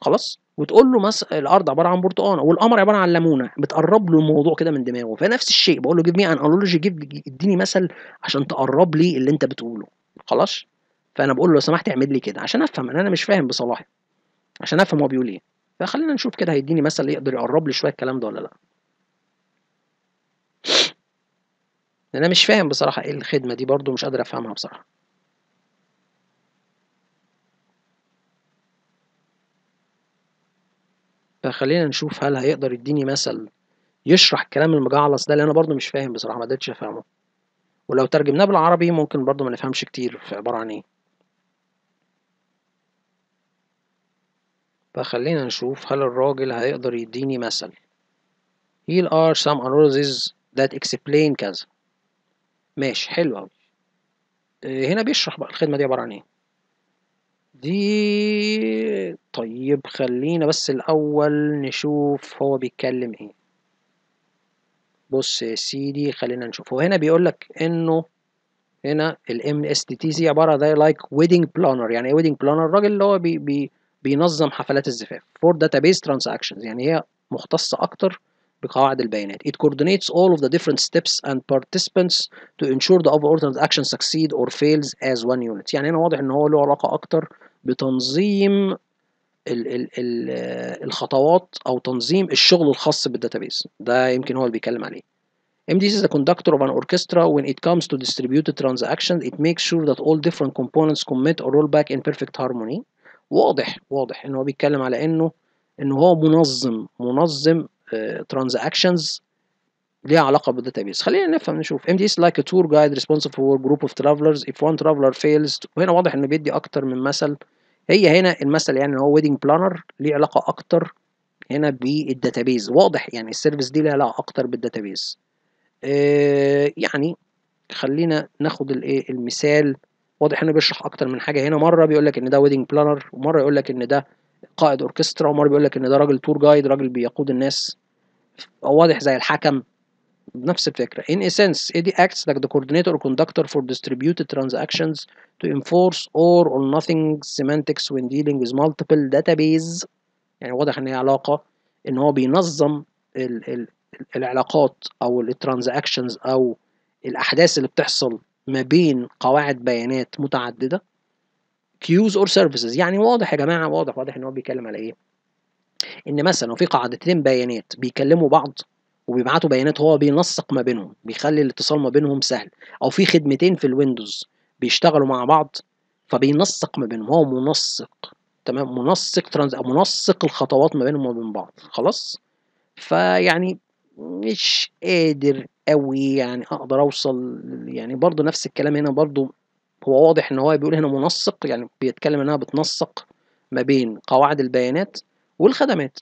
خلاص وتقول له مثلا الارض عباره عن برتقانه والقمر عباره عن ليمونه بتقرب له الموضوع كده من دماغه فنفس الشيء بقول له جيب مي ان انولوجي جيب اديني مثل عشان تقرب لي اللي انت بتقوله خلاص فانا بقول له لو سمحت اعمل لي كده عشان افهم ان انا مش فاهم بصلاحي عشان افهم هو بيقول ايه فخلينا نشوف كده هيديني مثل يقدر يقرب لي شويه الكلام ده ولا لا انا مش فاهم بصراحة ايه الخدمة دي برضو مش قادر افهمها بصراحة فخلينا نشوف هل هيقدر يديني مثل يشرح الكلام المجعلص ده اللي انا برضو مش فاهم بصراحة ما قدرتش افهمه ولو ترجمناه بالعربي ممكن برضو ما نفهمش كتير في عبارة عن ايه فخلينا نشوف هل الراجل هيقدر يديني مثل Here are some analyses that explain كذا ماشي حلو قوي آه، هنا بيشرح بقى الخدمة دي عبارة عن إيه دي طيب خلينا بس الأول نشوف هو بيتكلم إيه بص يا سيدي خلينا نشوف هو هنا بيقول لك إنه هنا ال اس دي عباره زي لايك ويدنج بلانر يعني ايه ويدنج بلانر الراجل اللي هو بي بي بينظم حفلات الزفاف فور داتابيز ترانزاكشنز يعني هي مختصه اكتر بقواعد البيانات it coordinates all of the different steps and participants to ensure the overall action succeed or fails as one unit يعني هنا واضح ان هو له علاقه اكتر بتنظيم الـ الـ الـ الخطوات او تنظيم الشغل الخاص بالداتابيس ده يمكن هو اللي بيتكلم عليه MDC is the conductor of an orchestra when it comes to distributed transactions it makes sure that all different components commit or roll back in perfect harmony واضح واضح ان هو بيتكلم على انه ان هو منظم منظم ترانزاكشنز آه، ليها علاقه بيس خلينا نفهم نشوف ام دي اس لايك تور جايد responsible فور جروب اوف ترافلرز اف وان ترافلر فيلز وهنا واضح انه بيدي اكتر من مثل هي هنا المثل يعني هو ويدنج بلانر ليه علاقه اكتر هنا بيس واضح يعني السيرفيس دي ليها علاقه اكتر بالداتا آه، بيس يعني خلينا ناخد الايه المثال واضح انه بيشرح اكتر من حاجه هنا مره بيقول لك ان ده ويدنج بلانر ومره يقول لك ان ده قائد اوركسترا ومره بيقول لك ان ده راجل تور جايد راجل بيقود الناس واضح زي الحكم نفس الفكرة in essence AD acts like the coordinator or conductor for distributed transactions to enforce or or nothing semantics when dealing with multiple database يعني واضح ان هي علاقة ان هو بينظم ال ال العلاقات او الترانزاكشنز او الاحداث اللي بتحصل ما بين قواعد بيانات متعددة queues or services يعني واضح يا جماعة واضح واضح ان هو بيتكلم على ايه ان مثلا لو في قاعدتين بيانات بيكلموا بعض وبيبعتوا بيانات هو بينسق ما بينهم بيخلي الاتصال ما بينهم سهل او في خدمتين في الويندوز بيشتغلوا مع بعض فبينسق ما بينهم هو منسق تمام منسق ترانز او منسق الخطوات ما بينهم وبين بعض خلاص فيعني مش قادر قوي يعني اقدر اوصل يعني برضو نفس الكلام هنا برضو هو واضح ان هو بيقول هنا منسق يعني بيتكلم انها بتنسق ما بين قواعد البيانات والخدمات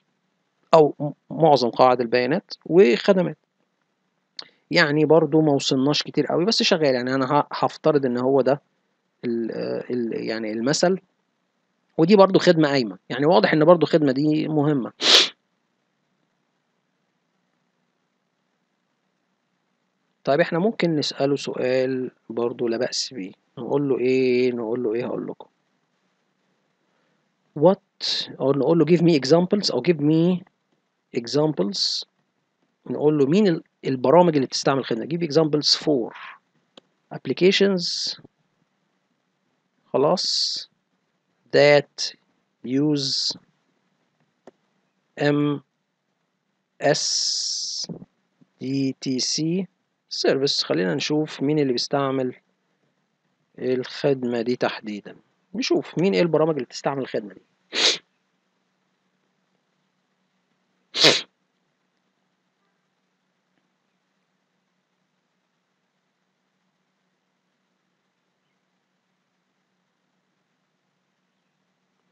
أو معظم قواعد البيانات وخدمات يعني برضو ما وصلناش كتير قوي بس شغال يعني أنا هفترض إن هو ده الـ الـ يعني المثل ودي برضو خدمة قايمة يعني واضح إن برضو خدمة دي مهمة طيب احنا ممكن نسأله سؤال برضو لا بأس بيه نقول له ايه نقول له ايه هقول لكم what أو نقول له give me examples أو give me examples نقول له مين البرامج اللي بتستعمل خدمة give examples for applications خلاص that use MS DTC service خلينا نشوف مين اللي بيستعمل الخدمة دي تحديدا نشوف مين ايه البرامج اللي بتستعمل الخدمة دي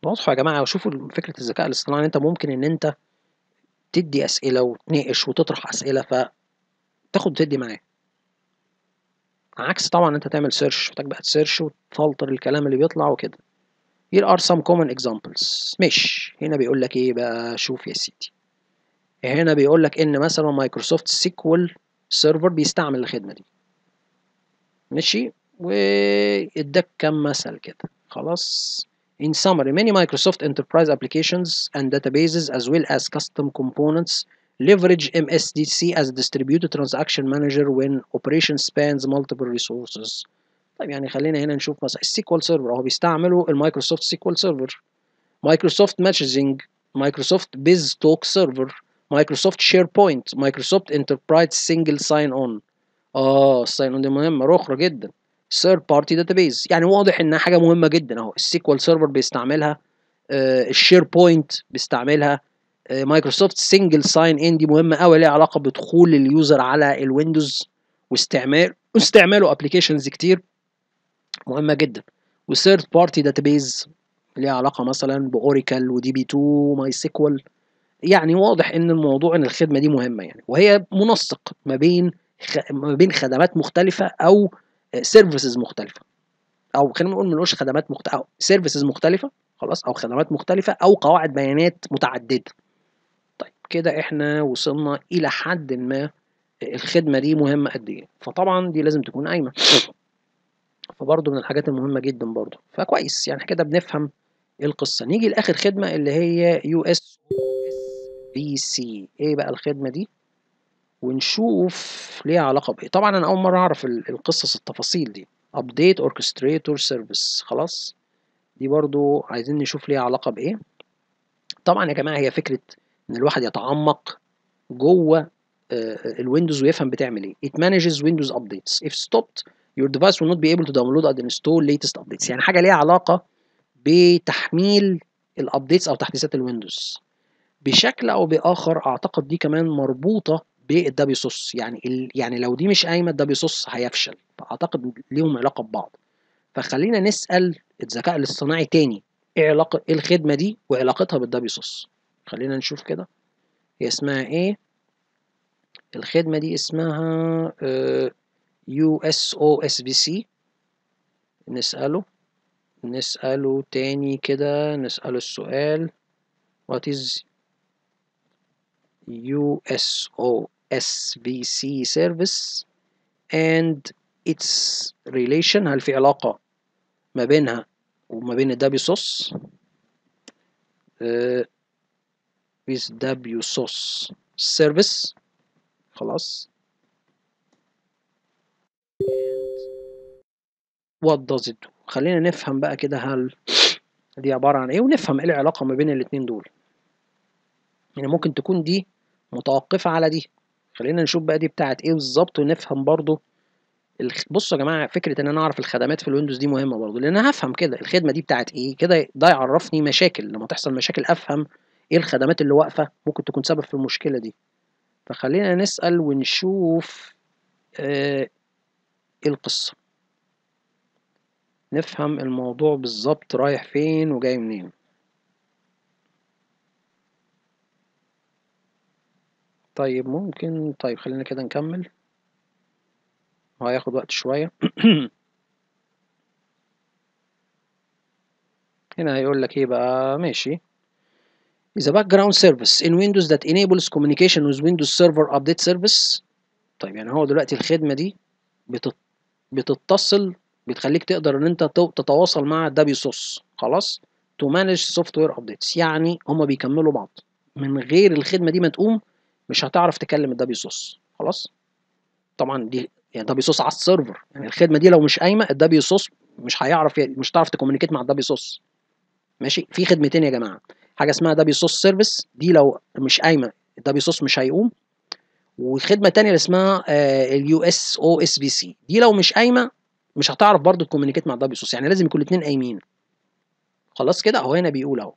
واضحة يا جماعة وشوفوا فكرة الذكاء الاصطناعي ان انت ممكن ان انت تدي اسئلة وتناقش وتطرح اسئلة فتاخد وتدي معاه عكس طبعا انت تعمل سيرش محتاج بقى تسيرش وتفلتر الكلام اللي بيطلع وكده here are some common examples مش هنا بيقول لك ايه بقى شوف يا سيدي هنا بيقول لك ان مثلا مايكروسوفت سيكوال سيرفر بيستعمل الخدمه دي ماشي واداك كام مثل كده خلاص In summary, many Microsoft Enterprise applications and databases as well as custom components leverage MSDC as a distributed transaction manager when operation spans multiple resources طيب يعني خلينا هنا نشوف مثلا السيكوال سيرفر اهو بيستعملوا المايكروسوفت سيكوال سيرفر مايكروسوفت Matching, مايكروسوفت بيز توك سيرفر مايكروسوفت شير بوينت مايكروسوفت انتربرايز سنجل ساين اون اه الساين اون دي مهمه رخره جدا Third بارتي داتابيز يعني واضح انها حاجه مهمه جدا اهو السيكوال سيرفر بيستعملها آه، الشير بوينت بيستعملها آه، مايكروسوفت سنجل ساين ان دي مهمه قوي ليها علاقه بدخول اليوزر على الويندوز واستعمال واستعماله ابلكيشنز كتير مهمه جدا والثيرد بارتي داتابيز ليها علاقه مثلا باوريكل ودي بي 2 وماي سيكوال يعني واضح ان الموضوع ان الخدمه دي مهمه يعني وهي منسق ما بين خ... ما بين خدمات مختلفه او سيرفيسز مختلفه او خلينا نقول ما نقولش خدمات مختلفه او سيرفيسز مختلفه خلاص او خدمات مختلفه او قواعد بيانات متعدده كده احنا وصلنا الى حد ما الخدمه دي مهمه قد ايه فطبعا دي لازم تكون قايمه فبرضه من الحاجات المهمه جدا برضه فكويس يعني كده بنفهم القصه نيجي لاخر خدمه اللي هي يو اس بي سي ايه بقى الخدمه دي ونشوف ليها علاقه بايه طبعا انا اول مره اعرف القصص التفاصيل دي ابديت اوركستريتور سيرفيس خلاص دي برضو عايزين نشوف ليها علاقه بايه طبعا يا جماعه هي فكره ان الواحد يتعمق جوه آه، آه، الويندوز ويفهم بتعمل ايه it manages windows updates if stopped your device will not be able to download and install latest updates يعني حاجه ليها علاقه بتحميل الابديتس او تحديثات الويندوز بشكل او باخر اعتقد دي كمان مربوطه بالدبي سوس يعني ال... يعني لو دي مش قايمه الدبي سوس هيفشل فاعتقد ليهم علاقه ببعض فخلينا نسال الذكاء الاصطناعي تاني ايه علاقه ايه الخدمه دي وعلاقتها بالدبي سوس خلينا نشوف كده هي اسمها ايه الخدمة دي اسمها يو اس او اس بي سي نسأله نسأله تاني كده نسأله السؤال what is USOSBC service and its relation هل في علاقة ما بينها وما بين الدبي صوص with دبليو سوس سيرفيس خلاص وات داز ات خلينا نفهم بقى كده هل دي عبارة عن ايه ونفهم ايه العلاقة ما بين الاثنين دول يعني ممكن تكون دي متوقفة على دي خلينا نشوف بقى دي بتاعت ايه بالظبط ونفهم برضو بصوا يا جماعه فكره ان انا اعرف الخدمات في الويندوز دي مهمه برضو لان انا هفهم كده الخدمه دي بتاعت ايه كده ده يعرفني مشاكل لما تحصل مشاكل افهم ايه الخدمات اللي واقفه ممكن تكون سبب في المشكله دي فخلينا نسال ونشوف آه، ايه القصه نفهم الموضوع بالظبط رايح فين وجاي منين طيب ممكن طيب خلينا كده نكمل هياخد وقت شوية (clears throat) هنا هيقول لك ايه بقى ماشي is a background service in Windows that enables communication with Windows Server Update Service طيب يعني هو دلوقتي الخدمة دي بتتصل بتخليك تقدر ان انت تتواصل مع دبليو سوس خلاص to manage software updates يعني هما بيكملوا بعض من غير الخدمه دي ما تقوم مش هتعرف تكلم الدبليو سوس خلاص طبعا دي يعني دبليو سوس على السيرفر يعني الخدمه دي لو مش قايمه الدبليو سوس مش هيعرف مش هتعرف تكومينيكيت مع الدبليو سوس ماشي في خدمتين يا جماعه حاجه اسمها دبليو سوس سيرفيس دي لو مش قايمه الدبليو سوس مش هيقوم وخدمه تانية اللي اسمها اليو اس او اس بي سي دي لو مش قايمه مش هتعرف برضو تكومينيكيت مع الدبليو سوس يعني لازم يكون الاثنين قايمين خلاص كده اهو هنا بيقول اهو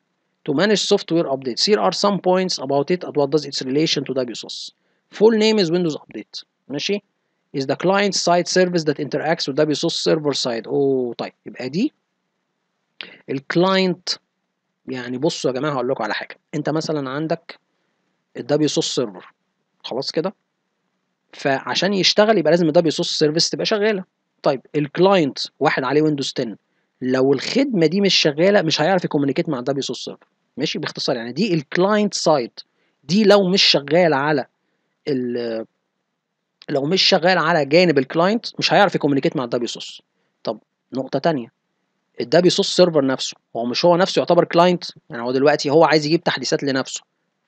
to manage software updates here are some points about it and what does its relation to WSOS full name is Windows Update ماشي is the client side service that interacts with WSOS server side اوه طيب يبقى دي الكلاينت يعني بصوا يا جماعه هقول لكم على حاجه انت مثلا عندك الدبليو سوس سيرفر خلاص كده فعشان يشتغل يبقى لازم الدبليو سوس سيرفيس تبقى شغاله طيب الكلاينت واحد عليه ويندوز 10 لو الخدمه دي مش شغاله مش هيعرف يكومينيكيت مع الدبليو سوس سيرفر ماشي باختصار يعني دي الكلاينت سايد دي لو مش شغاله على ال لو مش شغال على جانب الكلاينت مش هيعرف يكومينيكيت مع الدبليو سوس طب نقطه ثانيه ده بيصوص السيرفر نفسه هو مش هو نفسه يعتبر كلاينت يعني هو دلوقتي هو عايز يجيب تحديثات لنفسه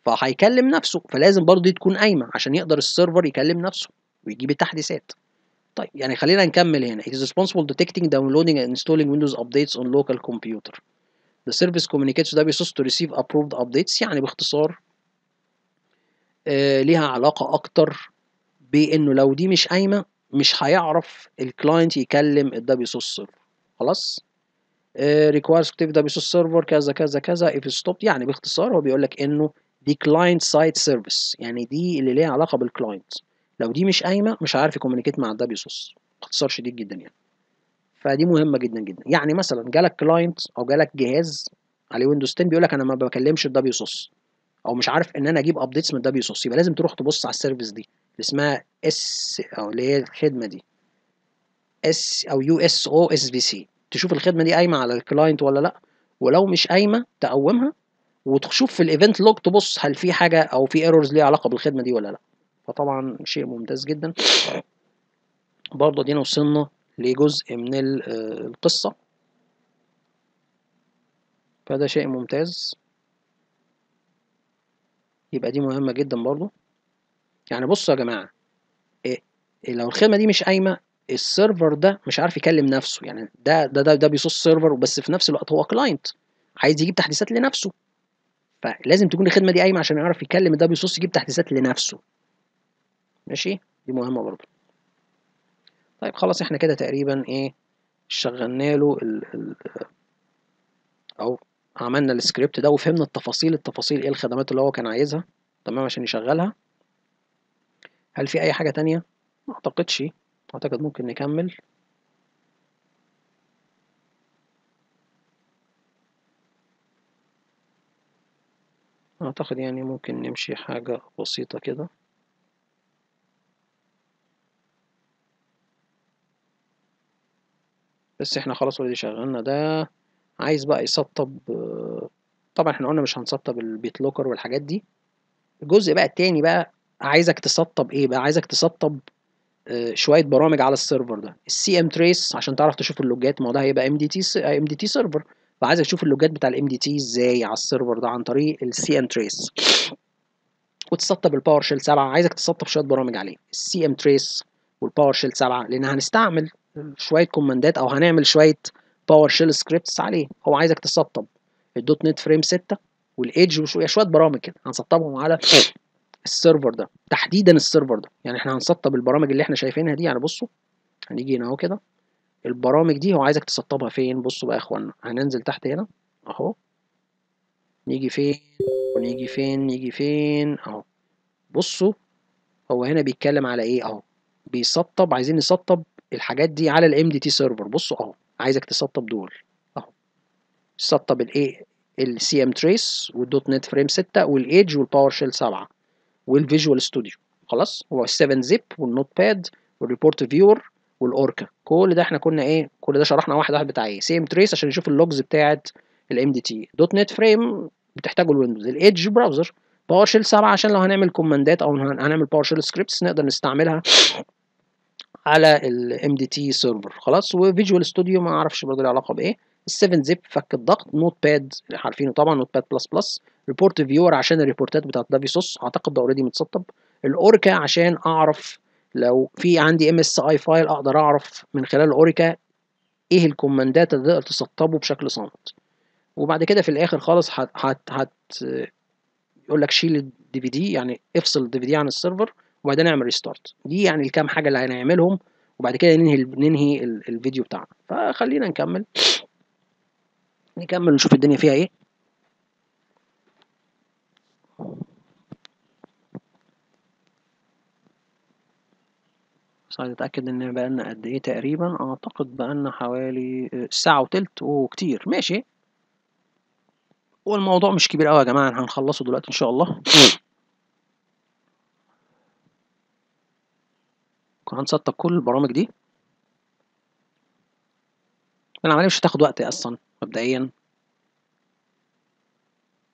فهيكلم نفسه فلازم برضه دي تكون قايمه عشان يقدر السيرفر يكلم نفسه ويجيب التحديثات طيب يعني خلينا نكمل هنا it is responsible detecting downloading and installing windows updates on local computer the service communicates ده بيصوص to receive approved updates يعني باختصار آه ليها علاقه اكتر بانه لو دي مش قايمه مش هيعرف الكلاينت يكلم الدبليو سورس سيرفر خلاص ريكوايرز تو دبليو السيرفر كذا كذا كذا اف ستوب يعني باختصار هو بيقول لك انه دي كلاينت سايد سيرفيس يعني دي اللي ليها علاقه بالكلاينت لو دي مش قايمه مش عارف يكومينيكيت مع الدبليو سوس باختصار شديد جدا يعني فدي مهمه جدا جدا يعني مثلا جالك كلاينت او جالك جهاز عليه ويندوز 10 بيقول لك انا ما بكلمش الدبليو سوس او مش عارف ان انا اجيب ابديتس من الدبليو سوس يبقى لازم تروح تبص على السيرفيس دي اللي اسمها اس او اللي هي الخدمه دي اس او يو اس او اس في سي تشوف الخدمه دي قايمه على الكلاينت ولا لا ولو مش قايمه تقومها وتشوف في الايفنت لوج تبص هل في حاجه او في ايرورز ليها علاقه بالخدمه دي ولا لا فطبعا شيء ممتاز جدا برضه دينا وصلنا لجزء من آه، القصه فده شيء ممتاز يبقى دي مهمه جدا برضه يعني بصوا يا جماعه إيه لو الخدمه دي مش قايمه السيرفر ده مش عارف يكلم نفسه يعني ده ده ده, ده بيصوص سيرفر بس في نفس الوقت هو كلاينت عايز يجيب تحديثات لنفسه فلازم تكون الخدمه دي قايمه عشان يعرف يكلم ده بيصوص يجيب تحديثات لنفسه ماشي دي مهمه برضه طيب خلاص احنا كده تقريبا ايه شغلنا له ال ال او عملنا السكريبت ده وفهمنا التفاصيل التفاصيل ايه الخدمات اللي هو كان عايزها تمام عشان يشغلها هل في اي حاجه تانية ما اعتقدش أعتقد ممكن نكمل أعتقد يعني ممكن نمشي حاجة بسيطة كده بس احنا خلاص اوريدي شغلنا ده عايز بقى يسطب طبعا احنا قلنا مش هنسطب البيت لوكر والحاجات دي الجزء بقى التاني بقى عايزك تسطب ايه بقى عايزك تسطب آه، شويه برامج على السيرفر ده السي ام تريس عشان تعرف تشوف اللوجات ما هو ده هيبقى ام دي تي ام دي تي سيرفر فعايزك تشوف اللوجات بتاع الام دي تي ازاي على السيرفر ده عن طريق السي ام تريس وتسطب الباور شيل 7 عايزك تسطب شويه برامج عليه السي ام تريس والباور شيل 7 لان هنستعمل شويه كوماندات او هنعمل شويه باور شيل سكريبتس عليه هو عايزك تسطب الدوت نت فريم 6 والايدج وشويه شويه برامج كده هنسطبهم على السيرفر ده تحديدا السيرفر ده يعني احنا هنسطب البرامج اللي احنا شايفينها دي يعني بصوا هنيجي هنا اهو كده البرامج دي هو عايزك تسطبها فين بصوا بقى يا اخوانا هننزل تحت هنا اهو نيجي فين ونيجي فين نيجي فين اهو بصوا هو هنا بيتكلم على ايه اهو بيسطب عايزين نسطب الحاجات دي على الام دي تي سيرفر بصوا اهو عايزك تسطب دول اهو تسطب الايه السي ام تريس والدوت نت فريم 6 والايدج والباور شيل 7 والفيجوال ستوديو خلاص هو ال7 زيب والنوت باد والريبورت فيور والاوركا كل ده احنا كنا ايه كل ده شرحنا واحد واحد بتاع ايه سيم تريس عشان نشوف اللوجز بتاعه الام دي تي دوت نت فريم بتحتاجه الويندوز الايدج براوزر باور شيل 7 عشان لو هنعمل كوماندات او هنعمل باور شيل سكريبتس نقدر نستعملها على الام دي تي سيرفر خلاص وفيجوال ستوديو ما اعرفش برضه له علاقه بايه ال7 زيب فك الضغط نوت باد عارفينه طبعا نوت باد بلس بلس ريبورت فيور عشان الريبورتات بتاعت دافي سوس اعتقد ده اوريدي متسطب الاوركا عشان اعرف لو في عندي ام اس اي فايل اقدر اعرف من خلال الاوركا ايه الكوماندات اللي تقدر تسطبه بشكل صامت وبعد كده في الاخر خالص هت هت هت يقول لك شيل الدي في دي يعني افصل الدي في دي عن السيرفر وبعدين اعمل ريستارت دي يعني الكام حاجه اللي هنعملهم وبعد كده ننهي ننهي الفيديو بتاعنا فخلينا نكمل نكمل نشوف الدنيا فيها ايه عايز اتاكد ان بقى لنا قد ايه تقريبا اعتقد بقى لنا حوالي ساعه وتلت وكتير ماشي والموضوع مش كبير قوي يا جماعه هنخلصه دلوقتي ان شاء الله كنت هنسطب كل البرامج دي العملية مش هتاخد وقت أصلا مبدئيا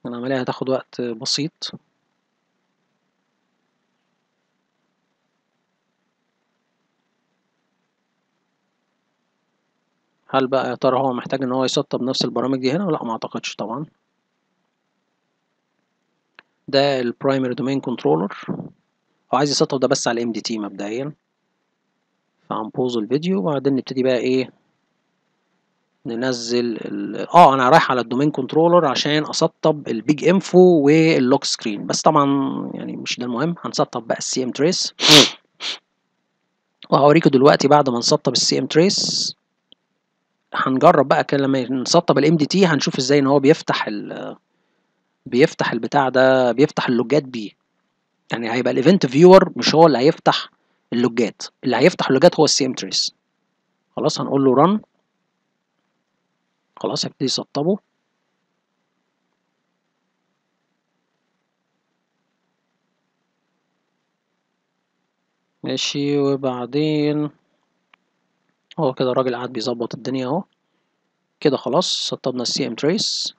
العملية هتاخد وقت بسيط هل بقى يا ترى هو محتاج ان هو يسطب نفس البرامج دي هنا لا ما اعتقدش طبعا ده البرايمري دومين كنترولر هو عايز يسطب ده بس على الام دي تي مبدئيا فهنبوز الفيديو وبعدين نبتدي بقى ايه ننزل اه انا رايح على الدومين كنترولر عشان اسطب البيج انفو واللوك سكرين بس طبعا يعني مش ده المهم هنسطب بقى السي ام تريس وهوريكم دلوقتي بعد ما نسطب السي ام تريس هنجرب بقى لما نسطب الام دي تي هنشوف ازاي ان هو بيفتح ال بيفتح البتاع ده بيفتح اللوجات بيه يعني هيبقى الايفنت فيور مش هو اللي هيفتح اللوجات اللي هيفتح اللوجات هو السي ام تريس خلاص هنقول له رن خلاص هيبتدي اسطبه ماشي وبعدين هو كده الراجل قاعد بيظبط الدنيا اهو كده خلاص سطبنا السي ام تريس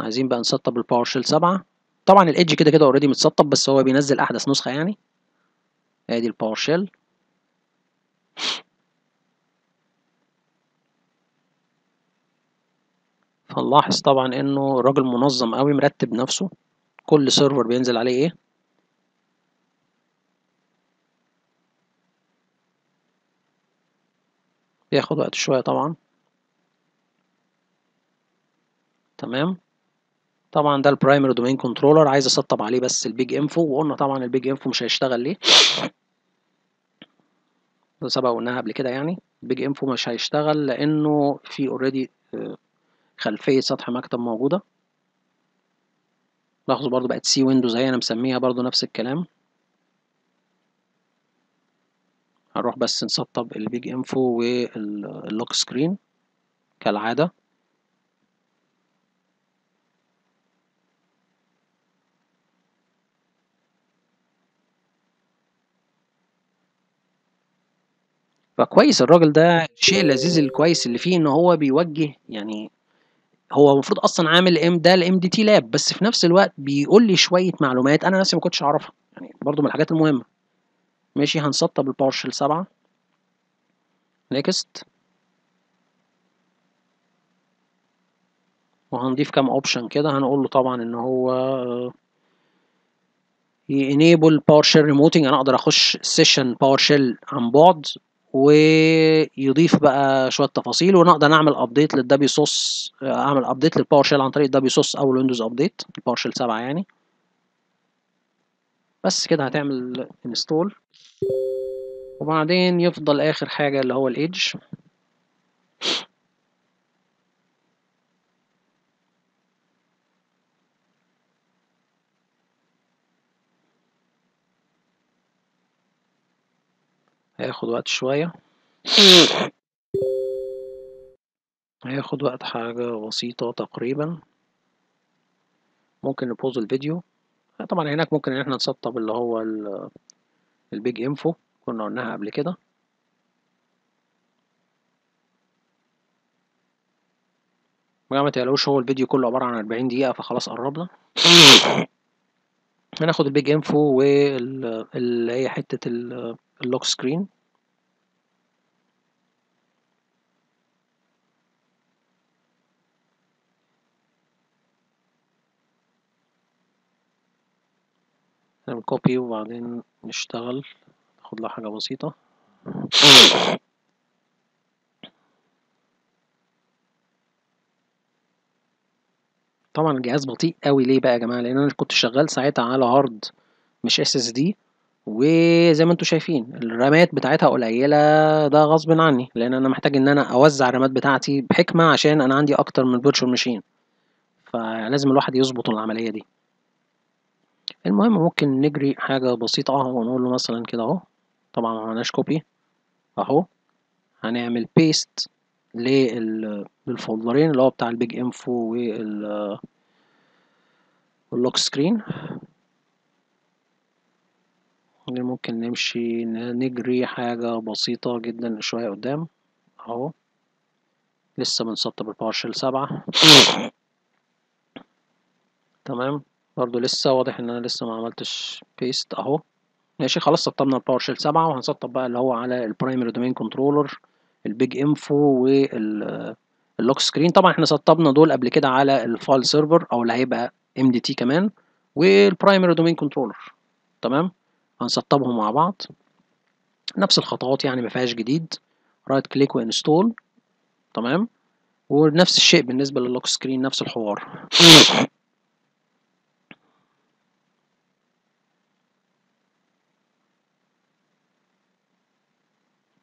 عايزين بقى نسطب الباور شيل سبعة طبعا الايدج كده كده اوريدي متسطب بس هو بينزل احدث نسخة يعني ادي الباور شيل فنلاحظ طبعا انه راجل منظم قوي مرتب نفسه كل سيرفر بينزل عليه ايه بياخد وقت شوية طبعا تمام طبعا ده البرايمري دومين كنترولر عايز اسطب عليه بس البيج انفو وقلنا طبعا البيج انفو مش هيشتغل ليه ده سبق قلناها قبل كده يعني البيج انفو مش هيشتغل لانه في اوريدي آه، خلفية سطح مكتب موجودة لاحظوا برضو بقت سي ويندو زي أنا مسميها برضو نفس الكلام هنروح بس نسطب البيج انفو واللوك سكرين كالعادة فكويس الراجل ده الشيء اللذيذ الكويس اللي فيه ان هو بيوجه يعني هو المفروض اصلا عامل ام ده الام دي تي لاب بس في نفس الوقت بيقول لي شويه معلومات انا نفسي ما كنتش اعرفها يعني برضو من الحاجات المهمه ماشي هنسطب شيل 7 نيكست وهنضيف كام اوبشن كده هنقول له طبعا ان هو ينيبل شيل ريموتنج انا اقدر اخش سيشن شيل عن بعد ويضيف بقى شويه تفاصيل ونقدر نعمل ابديت للدبي سوس آه، اعمل ابديت للباور شيل عن طريق الدبي سوس او الويندوز ابديت الباور شيل 7 يعني بس كده هتعمل انستول وبعدين يفضل اخر حاجه اللي هو الايدج هياخد وقت شوية هياخد وقت حاجة بسيطة تقريبا ممكن نبوز الفيديو آه، طبعا هناك ممكن ان احنا نسطب اللي هو البيج انفو كنا قلناها قبل كده ما تقلقوش هو الفيديو كله عبارة عن أربعين دقيقة فخلاص قربنا هناخد البيج انفو واللي هي حتة اللوك سكرين نعمل كوبي وبعدين نشتغل ناخد لها حاجة بسيطة طبعا الجهاز بطيء قوي ليه بقى يا جماعة لان انا كنت شغال ساعتها على هارد مش اس اس دي وزي ما انتم شايفين الرمات بتاعتها قليله ده غصب عني لان انا محتاج ان انا اوزع الرمات بتاعتي بحكمه عشان انا عندي اكتر من فيرتشوال ماشين فلازم الواحد يظبط العمليه دي المهم ممكن نجري حاجه بسيطه اهو ونقول له مثلا كده اهو طبعا ما عملناش كوبي اهو هنعمل بيست للفولدرين اللي هو بتاع البيج انفو وال اللوك سكرين دي ممكن نمشي نجري حاجة بسيطة جدا شوية قدام أهو لسه بنسطب الباور شيل سبعة تمام برضو لسه واضح إن أنا لسه ما عملتش بيست أهو ماشي خلاص سطبنا الباور شيل سبعة وهنسطب بقى اللي هو على البرايمري دومين كنترولر البيج انفو واللوك سكرين طبعا احنا سطبنا دول قبل كده على الفايل سيرفر او اللي هيبقى ام دي تي كمان والبرايمري دومين كنترولر تمام هنسطبهم مع بعض نفس الخطوات يعني ما فيهاش جديد رايت كليك وانستول تمام ونفس الشيء بالنسبة لللوك سكرين نفس الحوار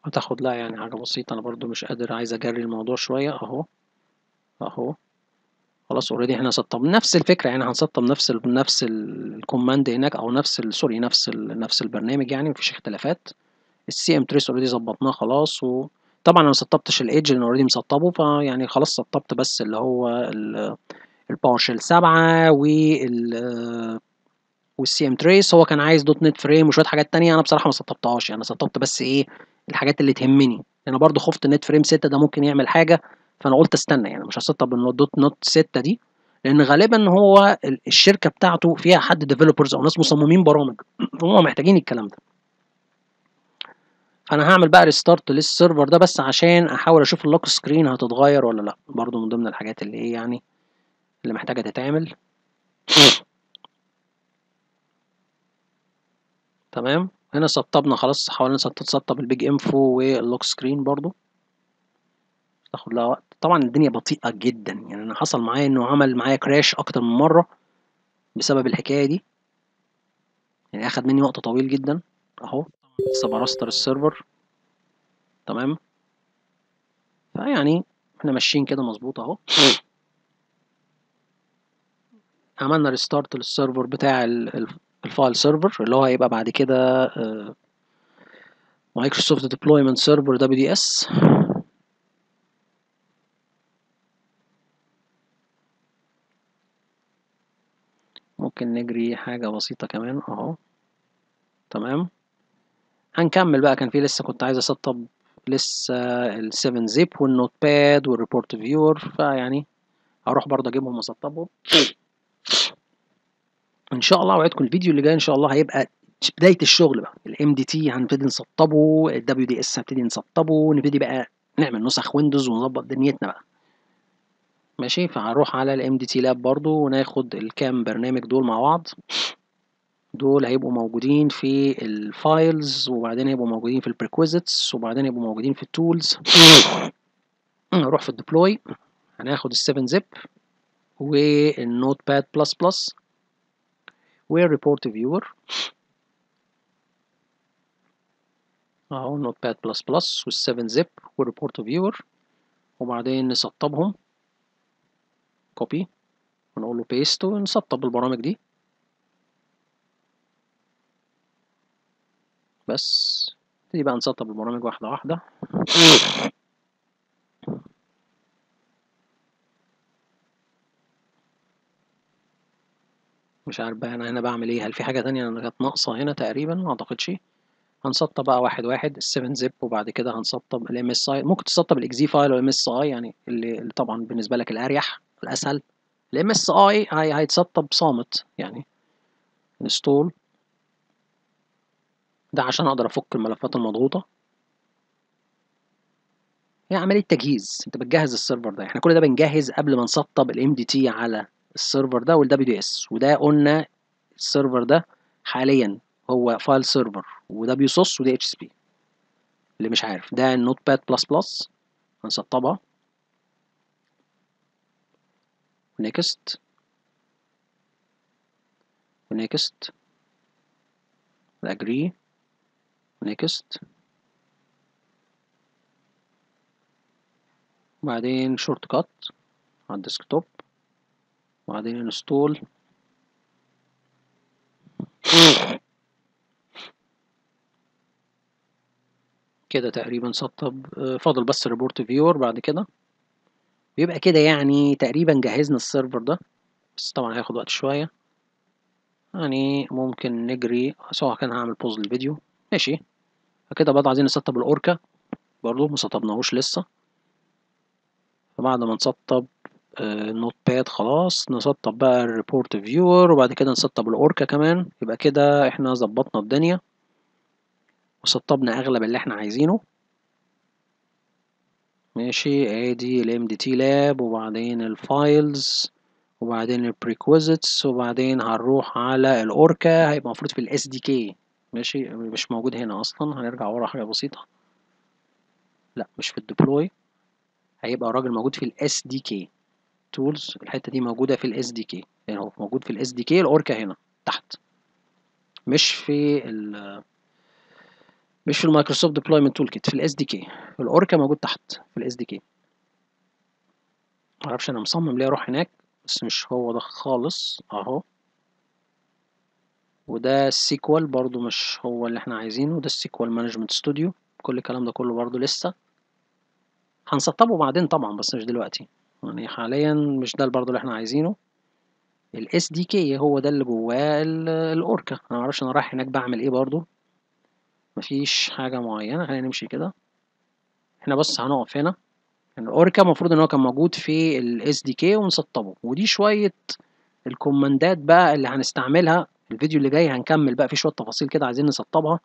هتاخد لا يعني حاجة بسيطة أنا برضو مش قادر عايز أجري الموضوع شوية أهو أهو خلاص اوريدي احنا سطبنا نفس الفكره يعني هنسطب نفس الـ نفس الكوماند هناك او نفس سوري نفس الـ نفس البرنامج يعني مفيش اختلافات السي ام تريس اوريدي ظبطناه خلاص وطبعا انا انا سطبتش الايدج لان اوريدي مسطبه فيعني خلاص سطبت بس اللي هو الباور شيل 7 وال والسي ام تريس هو كان عايز دوت نت فريم وشويه حاجات تانية انا بصراحه ما سطبتهاش يعني سطبت بس ايه الحاجات اللي تهمني انا برضو خفت نت فريم 6 ده ممكن يعمل حاجه فانا قلت استنى يعني مش هسطب دوت نوت 6 دي لان غالبا هو الشركه بتاعته فيها حد ديفلوبرز او ناس مصممين برامج فهم محتاجين الكلام ده فانا هعمل بقى ريستارت للسيرفر ده بس عشان احاول اشوف اللوك سكرين هتتغير ولا لا برضو من ضمن الحاجات اللي ايه يعني اللي محتاجه تتعمل تمام هنا سطبنا خلاص حاولنا نسطب البيج انفو واللوك سكرين برضو تاخد لها وقت طبعًا الدنيا بطيئة جدًا، يعني أنا حصل معايا إنه عمل معايا كراش أكتر من مرّة بسبب الحكاية دي. يعني أخد منّي وقت طويل جدًا أهو لسه براستر السيرفر، تمام، فيعني إحنا ماشيين كده مظبوط أهو. (coughs) عملنا ريستارت للسيرفر بتاع الفايل سيرفر اللي هو هيبقى بعد كده آه، سيرفر دبليو دي WDS ممكن نجري حاجة بسيطة كمان اهو تمام هنكمل بقى كان في لسه كنت عايز اسطب لسه ال 7 زيب والنوت باد والريبورت فيور فيعني هروح برضه اجيبهم واسطبهم ان شاء الله اوعدكم الفيديو اللي جاي ان شاء الله هيبقى بدايه الشغل بقى الام MDT هنبتدي نسطبه الدبليو WDS هنبتدي نسطبه نبتدي بقى نعمل نسخ ويندوز ونظبط دنيتنا بقى ماشي فهنروح على الام دي تي لاب برضو وناخد الكام برنامج دول مع بعض دول هيبقوا موجودين في الفايلز وبعدين هيبقوا موجودين في البريكوزيتس وبعدين هيبقوا موجودين في التولز نروح في الديبلوي هناخد ال7 زيب والنوت باد بلس بلس والريبورت فيور اهو النوت باد بلس بلس وال7 زيب والريبورت فيور وبعدين نسطبهم كوبي ونقول له بيست ونسطب البرامج دي بس نبتدي بقى نسطب البرامج واحدة واحدة مش عارف بقى انا هنا بعمل ايه هل في حاجة تانية انا كانت ناقصة هنا تقريبا ما اعتقدش هنسطب بقى واحد واحد السفن زب وبعد كده هنسطب ال اس اي ممكن تسطب ال فايل والام اس اي يعني اللي طبعا بالنسبة لك الاريح الأسهل الام اس اي هيتسطب صامت يعني انستول ده عشان اقدر افك الملفات المضغوطه هي يعني عمليه تجهيز انت بتجهز السيرفر ده احنا كل ده بنجهز قبل ما نسطب الام دي تي على السيرفر ده والدبليو دي اس وده قلنا السيرفر ده حاليا هو فايل سيرفر وده بيصص ودي اتش اس بي اللي مش عارف ده النوت باد بلس بلس هنسطبها next next agree next وبعدين شورت كات على الديسكتوب وبعدين انستول كده تقريبا سطب آه، فاضل بس ريبورت فيور بعد كده يبقى كده يعني تقريبا جهزنا السيرفر ده بس طبعا هياخد وقت شوية يعني ممكن نجري سواء كان هعمل بوز للفيديو ماشي فكده برضه عايزين نسطب الأوركا برضه مسطبناهوش لسه فبعد ما نسطب آه، النوت باد خلاص نسطب بقى الريبورت فيور وبعد كده نسطب الأوركا كمان يبقى كده احنا ظبطنا الدنيا وسطبنا أغلب اللي احنا عايزينه ماشي ادي ال MDT lab وبعدين الفايلز وبعدين البريكوزيتس وبعدين هنروح على الاوركا هيبقى المفروض في الاس دي كي ماشي مش موجود هنا اصلا هنرجع ورا حاجه بسيطه لا مش في الديبلوي هيبقى الراجل موجود في الاس دي كي تولز الحته دي موجوده في الاس دي كي يعني هو موجود في الاس دي كي الاوركا هنا تحت مش في ال مش في المايكروسوفت ديبلويمنت تول كيت في الاس دي كي الاوركا موجود تحت في الاس دي كي معرفش انا مصمم ليه اروح هناك بس مش هو ده خالص اهو وده السيكوال برضو مش هو اللي احنا عايزينه ده السيكوال مانجمنت ستوديو كل الكلام ده كله برضو لسه هنسطبه بعدين طبعا بس مش دلوقتي يعني حاليا مش ده برضو اللي احنا عايزينه الاس دي كي هو ده اللي جواه الاوركا انا معرفش انا رايح هناك بعمل ايه برضو مفيش حاجة معينة خلينا نمشي كده احنا بس هنقف هنا يعني الاوركا المفروض ان هو كان موجود في ال SDK ونسطبه ومسطبه ودي شوية الكوماندات بقى اللي هنستعملها الفيديو اللي جاي هنكمل بقى في شوية تفاصيل كده عايزين نسطبها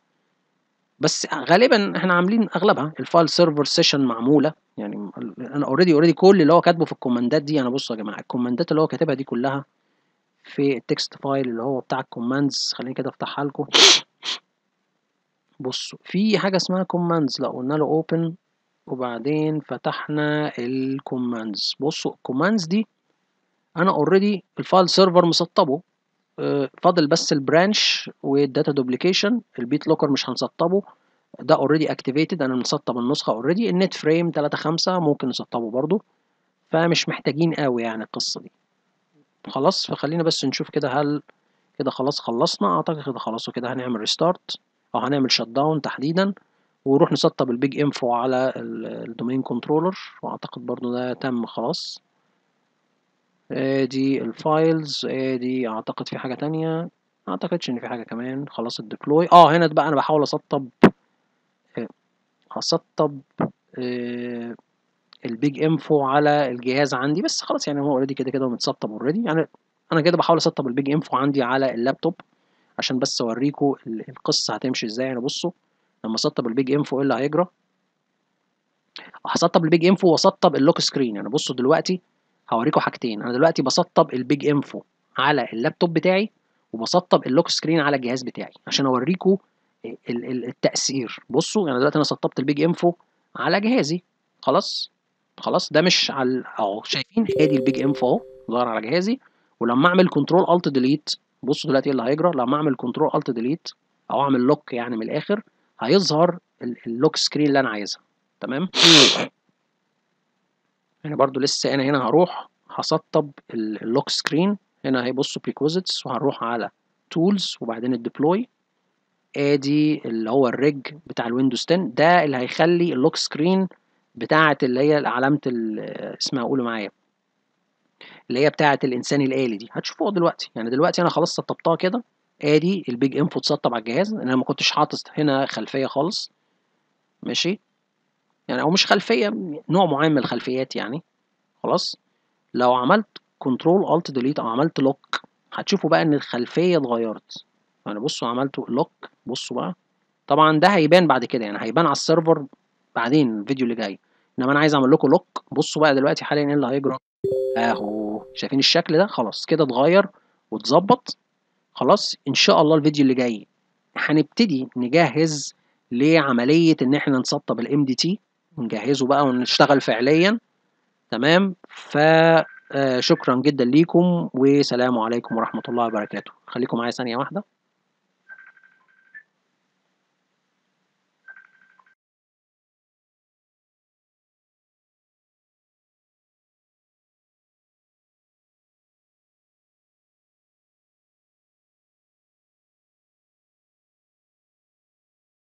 بس غالبا احنا عاملين اغلبها الفايل سيرفر سيشن معموله يعني انا اوريدي اوريدي كل اللي هو كاتبه في الكوماندات دي انا بصوا يا جماعه الكوماندات اللي هو كاتبها دي كلها في التكست فايل اللي هو بتاع الكوماندز خليني كده افتحها لكم بصوا في حاجة اسمها كوماندز لا قلنا له اوبن وبعدين فتحنا الكوماندز بصوا الكوماندز دي انا اوريدي الفايل سيرفر مسطبه آه، فاضل بس البرانش والداتا دوبليكيشن البيت لوكر مش هنسطبه ده اوريدي اكتيفيتد انا مسطب النسخه اوريدي النت فريم 3 5 ممكن نسطبه برضو فمش محتاجين قوي يعني القصه دي خلاص فخلينا بس نشوف كده هل كده خلاص خلصنا اعتقد كده خلاص وكده هنعمل ريستارت او اه هنعمل شت داون تحديدا ونروح نسطب البيج انفو على الدومين كنترولر واعتقد برضو ده تم خلاص ادي الفايلز ادي اعتقد في حاجه تانية اعتقدش ان في حاجه كمان خلاص الديبلوي اه هنا بقى انا بحاول اسطب هسطب آه, آه، البيج انفو على الجهاز عندي بس خلاص يعني هو اوريدي كده كده متسطب اوريدي يعني انا كده بحاول اسطب البيج انفو عندي على اللابتوب عشان بس اوريكم القصه هتمشي ازاي يعني بصوا لما اسطب البيج انفو ايه اللي هيجرى هسطب البيج انفو واسطب اللوك سكرين يعني بصوا دلوقتي هوريكم حاجتين انا دلوقتي بسطب البيج انفو على اللابتوب بتاعي وبسطب اللوك سكرين على الجهاز بتاعي عشان اوريكم التاثير بصوا يعني دلوقتي انا سطبت البيج انفو على جهازي خلاص خلاص ده مش على اهو شايفين ادي البيج انفو اهو ظهر على جهازي ولما اعمل كنترول الت ديليت بصوا دلوقتي ايه اللي هيجرى لما اعمل كنترول الت ديليت او اعمل لوك يعني من الاخر هيظهر اللوك سكرين اللي انا عايزها تمام يعني برضو لسه انا هنا هروح هسطب اللوك سكرين هنا هيبصوا بريكوزيتس وهنروح على تولز وبعدين الديبلوي ادي اللي هو الريج بتاع الويندوز 10 ده اللي هيخلي اللوك سكرين بتاعه اللي هي علامه اسمها قولوا معايا اللي هي بتاعه الانسان الالي دي هتشوفوها دلوقتي يعني دلوقتي انا خلاص سطبتها كده ادي البيج انفو اتسطب على الجهاز انا ما كنتش حاطط هنا خلفيه خالص ماشي يعني او مش خلفيه نوع معين من الخلفيات يعني خلاص لو عملت كنترول الت ديليت او عملت لوك هتشوفوا بقى ان الخلفيه اتغيرت يعني بصوا عملته لوك بصوا بقى طبعا ده هيبان بعد كده يعني هيبان على السيرفر بعدين الفيديو اللي جاي انما انا عايز اعمل لكم لوك بصوا بقى دلوقتي حاليا ايه اللي هيجرى اهو شايفين الشكل ده خلاص كده اتغير واتظبط خلاص ان شاء الله الفيديو اللي جاي هنبتدي نجهز لعمليه ان احنا نسطب الام دي تي ونجهزه بقى ونشتغل فعليا تمام آه، شكرا جدا ليكم وسلام عليكم ورحمه الله وبركاته خليكم معايا ثانيه واحده